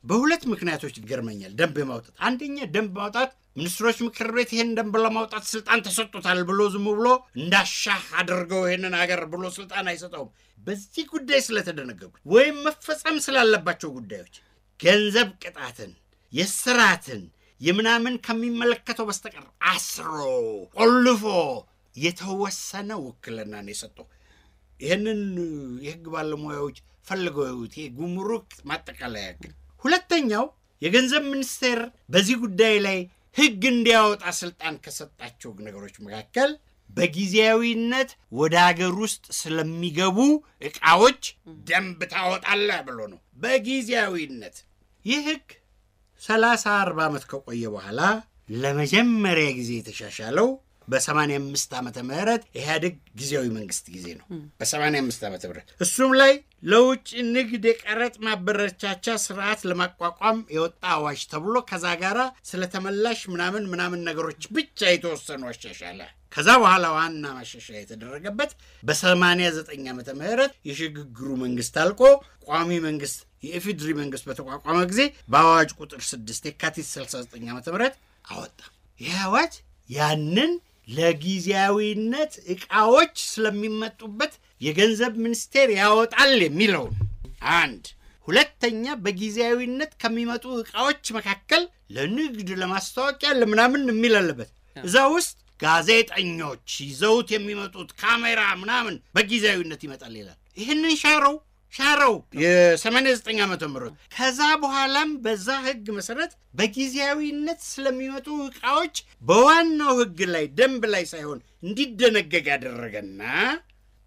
በሁለት ምክንያቶች ይገርመኛል ደንብ የማውጣት አንደኛ ደንብ ማውጣት ሚኒስትሮች ምክር ቤት ይህን ደንብ ለማውጣት ስልጣን ተሰጡታል ብሎ ዝም ብሎ እንዳሻህ አድርገው ይህንን አገር ብሎ ስልጣን አይሰጠውም። በዚህ ጉዳይ ስለተደነገጉት ወይም መፈጸም ስላለባቸው ጉዳዮች ገንዘብ ቅጣትን፣ የስራትን የምናምን ከሚመለከተው በስተቀር አስሮ ቆልፎ የተወሰነ ውክልናን የሰጠው ይህንን የህግ ባለሙያዎች ፈልገው ይሁት ጉምሩክ ማጠቃለያ ግን ሁለተኛው የገንዘብ ሚኒስቴር በዚህ ጉዳይ ላይ ህግ እንዲያወጣ ስልጣን ከሰጣቸው ነገሮች መካከል በጊዜያዊነት ወደ ሀገር ውስጥ ስለሚገቡ እቃዎች ደንብ ታወጣለህ ብሎ ነው። በጊዜያዊነት ይህ ህግ ሰላሳ አርባ ዓመት ከቆየ በኋላ ለመጀመሪያ ጊዜ የተሻሻለው በ85 ዓመተ ምህረት ኢህአዴግ ጊዜያዊ መንግስት ጊዜ ነው። በ85 ዓመተ ምህረት እሱም ላይ ለውጭ ንግድ የቀረጥ ማበረቻቻ ስርዓት ለማቋቋም የወጣ አዋጅ ተብሎ ከዛ ጋር ስለተመላሽ ምናምን ምናምን ነገሮች ብቻ የተወሰኑ አሻሻለ። ከዛ በኋላ ዋና ማሻሻያ የተደረገበት በ89 ዓመተ ምህረት የሽግግሩ መንግስት አልቆ ቋሚ መንግስት የኢፌዴሪ መንግስት በተቋቋመ ጊዜ በአዋጅ ቁጥር 6 የካቲት 69 ዓመተ ምህረት አወጣ። ይህ አዋጅ ያንን ለጊዜያዊነት እቃዎች ስለሚመጡበት የገንዘብ ሚኒስቴር ያወጣል የሚለውን አንድ ሁለተኛ በጊዜያዊነት ከሚመጡ እቃዎች መካከል ለንግድ፣ ለማስታወቂያ፣ ለምናምን የሚል አለበት። እዛ ውስጥ ጋዜጠኞች ይዘውት የሚመጡት ካሜራ ምናምን በጊዜያዊነት ይመጣል ይላል። ይህንን ሻረው ሻረው የ89 ዓመተ ምህረት ከዛ በኋላም በዛ ህግ መሰረት በጊዜያዊነት ስለሚመጡ እቃዎች በዋናው ህግ ላይ ደንብ ላይ ሳይሆን እንዲደነገግ ያደረገና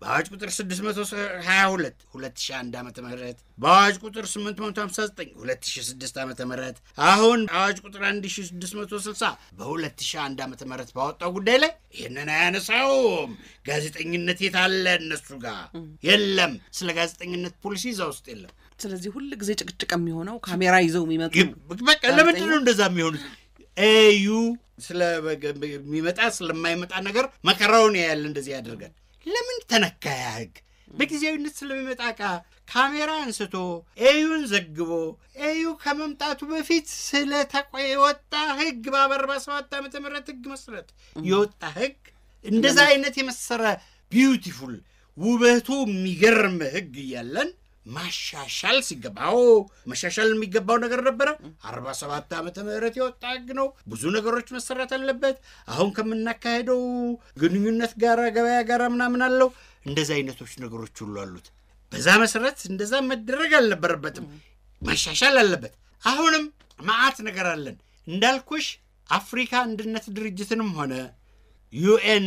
በአዋጅ ቁጥር 622 2001 ዓ ም በአዋጅ ቁጥር 859 2006 ዓ ም አሁን አዋጅ ቁጥር 1660 በ2001 ዓ ም ባወጣው ጉዳይ ላይ ይህንን አያነሳውም። ጋዜጠኝነት የታለ እነሱ ጋር የለም። ስለ ጋዜጠኝነት ፖሊሲ እዛ ውስጥ የለም። ስለዚህ ሁል ጊዜ ጭቅጭቅ የሚሆነው ካሜራ ይዘው የሚመጡ በቃ ለምንድን ነው እንደዛ የሚሆኑት? እዩ ስለሚመጣ ስለማይመጣ ነገር መከራውን ያያል። እንደዚህ ያደርጋል። ለምን ተነካ? ያ ህግ በጊዜያዊነት ስለሚመጣ ዕቃ ካሜራ አንስቶ ኤዩን ዘግቦ ኤዩ ከመምጣቱ በፊት ስለ የወጣ ህግ በአበርባ ሰባት ዓመተ ምህረት ህግ መሰረት የወጣ ህግ እንደዛ አይነት የመሰረ ቢዩቲፉል ውበቱ የሚገርም ህግ እያለን ማሻሻል ሲገባው መሻሻል የሚገባው ነገር ነበረ። አርባ ሰባት ዓመተ ምህረት የወጣ ህግ ነው። ብዙ ነገሮች መሰራት አለበት። አሁን ከምናካሄደው ግንኙነት ጋር ገበያ ጋር ምናምን አለው እንደዚህ አይነቶች ነገሮች ሁሉ አሉት። በዛ መሰረት እንደዛ መደረግ አልነበረበትም። መሻሻል አለበት። አሁንም መዓት ነገር አለን እንዳልኩሽ አፍሪካ አንድነት ድርጅትንም ሆነ ዩኤን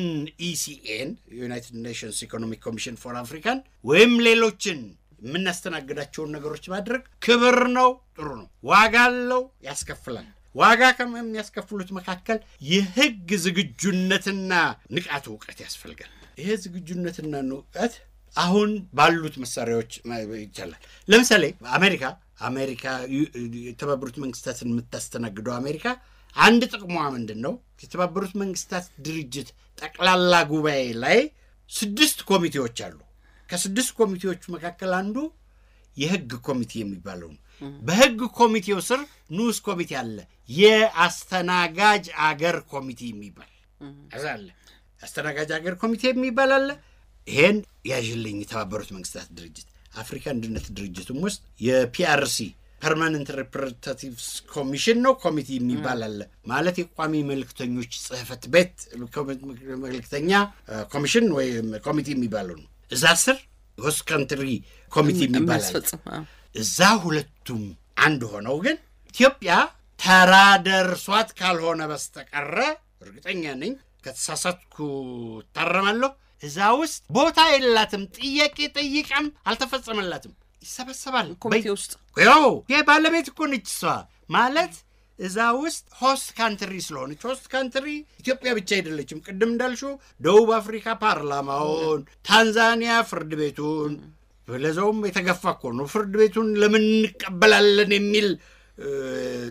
ኢሲኤን ዩናይትድ ኔሽንስ ኢኮኖሚክ ኮሚሽን ፎር አፍሪካን ወይም ሌሎችን የምናስተናግዳቸውን ነገሮች ማድረግ ክብር ነው፣ ጥሩ ነው፣ ዋጋ አለው፣ ያስከፍላል። ዋጋ ከሚያስከፍሉት መካከል የህግ ዝግጁነትና ንቃት እውቀት ያስፈልጋል። ይሄ ዝግጁነትና ንቃት አሁን ባሉት መሳሪያዎች ይቻላል። ለምሳሌ አሜሪካ አሜሪካ የተባበሩት መንግስታትን የምታስተናግደው አሜሪካ አንድ ጥቅሟ ምንድን ነው? የተባበሩት መንግስታት ድርጅት ጠቅላላ ጉባኤ ላይ ስድስት ኮሚቴዎች አሉ። ከስድስት ኮሚቴዎቹ መካከል አንዱ የህግ ኮሚቴ የሚባለው ነው። በህግ ኮሚቴው ስር ንዑስ ኮሚቴ አለ። የአስተናጋጅ አገር ኮሚቴ የሚባል አለ። አስተናጋጅ አገር ኮሚቴ የሚባል አለ። ይሄን ያዥልኝ የተባበሩት መንግስታት ድርጅት አፍሪካ አንድነት ድርጅትም ውስጥ የፒአርሲ ፐርማነንት ሪፕሬዘንታቲቭስ ኮሚሽን ነው ኮሚቴ የሚባል አለ። ማለት የቋሚ መልክተኞች ጽህፈት ቤት መልክተኛ ኮሚሽን ወይም ኮሚቴ የሚባለው ነው። እዛ ስር ሆስ ካንትሪ ኮሚቴ የሚባላል እዛ ሁለቱም አንድ ሆነው ግን ኢትዮጵያ ተራ ደርሷት ካልሆነ በስተቀረ እርግጠኛ ነኝ ከተሳሳትኩ ታረማለሁ። እዛ ውስጥ ቦታ የላትም። ጥያቄ ጠይቃም አልተፈጸመላትም። ይሰበሰባል ኮሚቴ ውስጥ እኮ ነች እሷ ማለት እዛ ውስጥ ሆስት ካንትሪ ስለሆነች ሆስት ካንትሪ ኢትዮጵያ ብቻ አይደለችም። ቅድም እንዳልሹ ደቡብ አፍሪካ ፓርላማውን፣ ታንዛኒያ ፍርድ ቤቱን ለዛውም የተገፋ እኮ ነው ፍርድ ቤቱን ለምን እንቀበላለን የሚል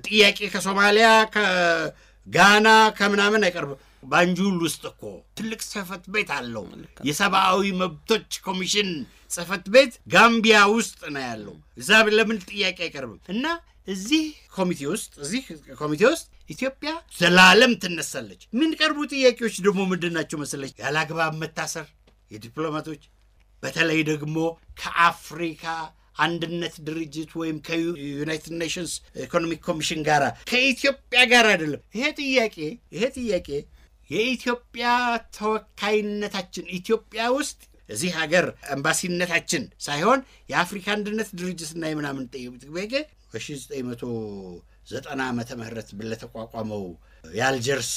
ጥያቄ ከሶማሊያ ከጋና ከምናምን አይቀርብም። ባንጁል ውስጥ እኮ ትልቅ ጽህፈት ቤት አለው። የሰብአዊ መብቶች ኮሚሽን ጽህፈት ቤት ጋምቢያ ውስጥ ነው ያለው። እዛ ለምን ጥያቄ አይቀርብም? እና እዚህ ኮሚቴ ውስጥ እዚህ ኮሚቴ ውስጥ ኢትዮጵያ ዘላለም ትነሳለች። የምንቀርቡ ጥያቄዎች ደግሞ ምንድን ናቸው መሰለች? ያለ አግባብ መታሰር የዲፕሎማቶች በተለይ ደግሞ ከአፍሪካ አንድነት ድርጅት ወይም ከዩናይትድ ኔሽንስ ኢኮኖሚክ ኮሚሽን ጋር ከኢትዮጵያ ጋር አይደለም። ይሄ ጥያቄ ይሄ ጥያቄ የኢትዮጵያ ተወካይነታችን ኢትዮጵያ ውስጥ እዚህ ሀገር ኤምባሲነታችን ሳይሆን የአፍሪካ አንድነት ድርጅትና የምናምን ጥያቄ በ1990 ዓመተ ምህረት ለተቋቋመው የአልጀርስ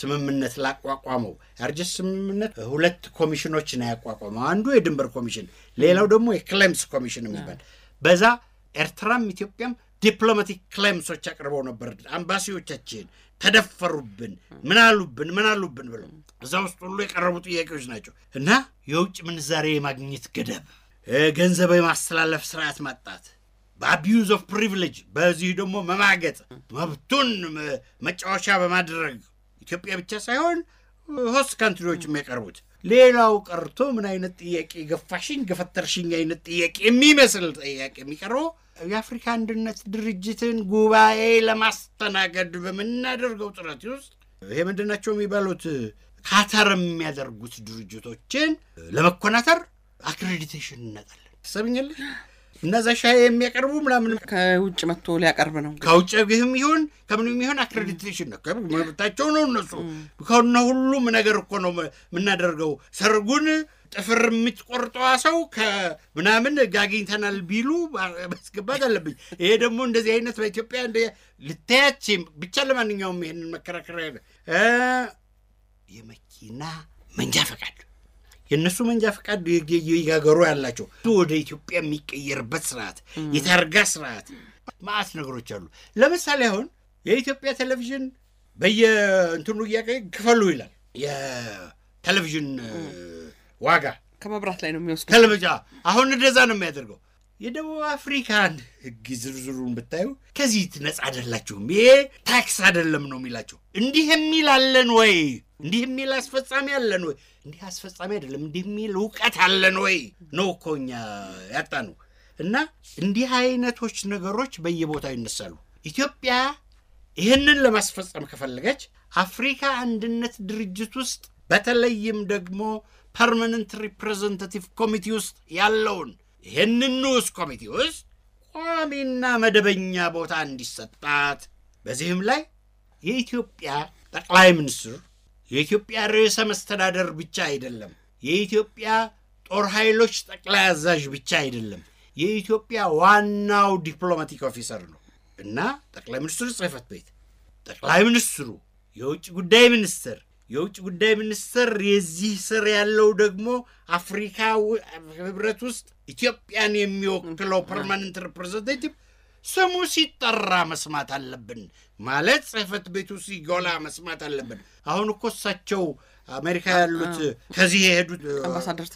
ስምምነት ላቋቋመው የአልጀርስ ስምምነት ሁለት ኮሚሽኖችን ያቋቋመው አንዱ የድንበር ኮሚሽን፣ ሌላው ደግሞ የክሌምስ ኮሚሽን የሚባል በዛ ኤርትራም ኢትዮጵያም ዲፕሎማቲክ ክሌምሶች አቅርበው ነበር። አምባሲዎቻችን ተደፈሩብን፣ ምን አሉብን፣ ምን አሉብን ብለው እዛ ውስጥ ሁሉ የቀረቡ ጥያቄዎች ናቸው እና የውጭ ምንዛሬ የማግኘት ገደብ፣ ገንዘብ የማስተላለፍ ስርዓት ማጣት በአቢዩዝ ኦፍ ፕሪቪሌጅ በዚህ ደግሞ መማገጥ መብቱን መጫወቻ በማድረግ ኢትዮጵያ ብቻ ሳይሆን ሆስት ካንትሪዎች የሚያቀርቡት ሌላው ቀርቶ ምን አይነት ጥያቄ ገፋሽኝ ገፈተርሽኝ አይነት ጥያቄ የሚመስል ጥያቄ የሚቀርበው የአፍሪካ አንድነት ድርጅትን ጉባኤ ለማስተናገድ በምናደርገው ጥረት ውስጥ ይሄ ምንድናቸው የሚባሉት ካተር የሚያደርጉት ድርጅቶችን ለመኮናተር አክሬዲቴሽን እናጣለን። ትሰምኛለሽ? እነዛ ሻይ የሚያቀርቡ ምናምን ከውጭ መጥቶ ሊያቀርብ ነው። ከውጭ ይህም ይሁን ከምንም ይሁን አክሬዲቴሽን ነው፣ መብታቸው ነው። እነሱ ከነ ሁሉም ነገር እኮ ነው የምናደርገው። ሰርጉን ጥፍር የምትቆርጠዋ ሰው ከምናምን አግኝተናል ቢሉ ማስገባት አለብኝ። ይሄ ደግሞ እንደዚህ አይነት በኢትዮጵያ ልታያች ብቻ። ለማንኛውም ይህንን መከራከሪያ የመኪና መንጃ ፈቃድ የእነሱ መንጃ ፈቃድ ይጋገሩ ያላቸው ወደ ኢትዮጵያ የሚቀየርበት ስርዓት፣ የታርጋ ስርዓት፣ ማአት ነገሮች አሉ። ለምሳሌ አሁን የኢትዮጵያ ቴሌቪዥን በየእንትኑ እያቀ ክፈሉ ይላል። የቴሌቪዥን ዋጋ ከመብራት ላይ ነው የሚወስዱ። አሁን እንደዛ ነው የሚያደርገው። የደቡብ አፍሪካን ህግ ዝርዝሩን ብታዩ ከዚህ ነጻ አይደላችሁም፣ ይሄ ታክስ አይደለም ነው የሚላቸው። እንዲህ የሚል አለን ወይ? እንዲህ የሚል አስፈጻሚ አለን ወይ? እንዲህ አስፈጻሚ አይደለም፣ እንዲህ የሚል እውቀት አለን ወይ ነው እኮ እኛ ያጣ ነው። እና እንዲህ አይነቶች ነገሮች በየቦታው ይነሳሉ። ኢትዮጵያ ይህንን ለማስፈጸም ከፈለገች አፍሪካ አንድነት ድርጅት ውስጥ በተለይም ደግሞ ፐርማነንት ሪፕሬዘንታቲቭ ኮሚቴ ውስጥ ያለውን ይህን ንዑስ ኮሚቴ ውስጥ ቋሚና መደበኛ ቦታ እንዲሰጣት፣ በዚህም ላይ የኢትዮጵያ ጠቅላይ ሚኒስትር የኢትዮጵያ ርዕሰ መስተዳደር ብቻ አይደለም፣ የኢትዮጵያ ጦር ኃይሎች ጠቅላይ አዛዥ ብቻ አይደለም፣ የኢትዮጵያ ዋናው ዲፕሎማቲክ ኦፊሰር ነው እና ጠቅላይ ሚኒስትሩ ጽሕፈት ቤት፣ ጠቅላይ ሚኒስትሩ፣ የውጭ ጉዳይ ሚኒስትር የውጭ ጉዳይ ሚኒስትር የዚህ ስር ያለው ደግሞ አፍሪካ ህብረት ውስጥ ኢትዮጵያን የሚወክለው ፐርማነንት ሪፕሬዘንቴቲቭ ስሙ ሲጠራ መስማት አለብን ማለት ጽህፈት ቤቱ ሲጎላ መስማት አለብን። አሁን እኮ እሳቸው አሜሪካ ያሉት ከዚህ የሄዱት አምባሳደር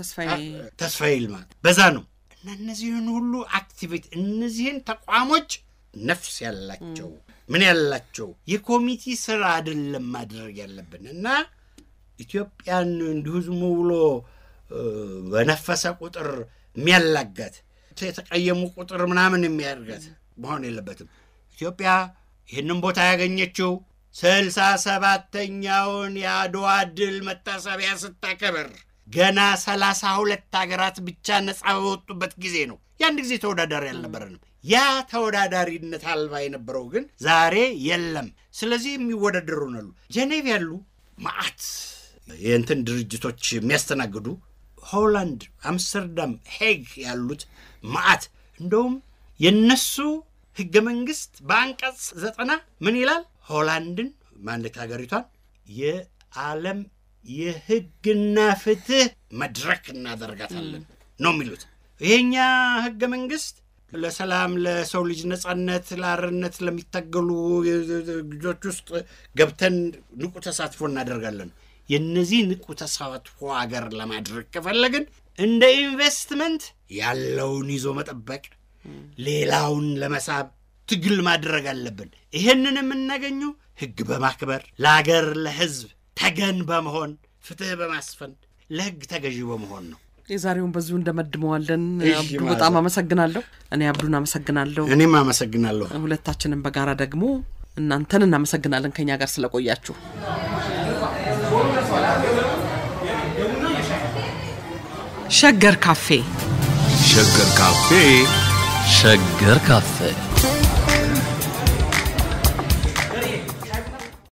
ተስፋዬ ይልማ በዛ ነው እና እነዚህን ሁሉ አክቲቬት እነዚህን ተቋሞች ነፍስ ያላቸው ምን ያላቸው የኮሚቲ ስራ አይደለም ማድረግ ያለብን እና ኢትዮጵያን እንዲሁ ዝም ብሎ በነፈሰ ቁጥር የሚያላጋት የተቀየሙ ቁጥር ምናምን የሚያደርጋት መሆን የለበትም። ኢትዮጵያ ይህንን ቦታ ያገኘችው ስልሳ ሰባተኛውን የአድዋ ድል መታሰቢያ ስታከብር ገና ሰላሳ ሁለት ሀገራት ብቻ ነጻ በወጡበት ጊዜ ነው። የአንድ ጊዜ ተወዳዳሪ አልነበረንም። ያ ተወዳዳሪነት አልባ የነበረው ግን ዛሬ የለም። ስለዚህ የሚወዳደሩ ነሉ ጄኔቭ ያሉ ማአት የእንትን ድርጅቶች የሚያስተናግዱ ሆላንድ፣ አምስተርዳም፣ ሄግ ያሉት ማአት እንደውም የነሱ ህገ መንግስት በአንቀጽ ዘጠና ምን ይላል? ሆላንድን ማነት ሀገሪቷን የዓለም የህግና ፍትህ መድረክ እናደርጋታለን ነው የሚሉት። ይሄኛ ህገ መንግስት ለሰላም፣ ለሰው ልጅ ነጻነት፣ ለአርነት ለሚታገሉ ልጆች ውስጥ ገብተን ንቁ ተሳትፎ እናደርጋለን። የነዚህ ንቁ ተሳትፎ ሀገር ለማድረግ ከፈለግን እንደ ኢንቨስትመንት ያለውን ይዞ መጠበቅ፣ ሌላውን ለመሳብ ትግል ማድረግ አለብን። ይህንን የምናገኘው ህግ በማክበር ለአገር ለህዝብ ተገን በመሆን ፍትህ በማስፈን ለህግ ተገዢ በመሆን ነው። የዛሬውን በዚሁ እንደመድመዋለን። አብዱ በጣም አመሰግናለሁ። እኔ አብዱን አመሰግናለሁ። እኔም አመሰግናለሁ። ሁለታችንም በጋራ ደግሞ እናንተን እናመሰግናለን ከኛ ጋር ስለቆያችሁ። ሸገር ካፌ ሸገር ካፌ ሸገር ካፌ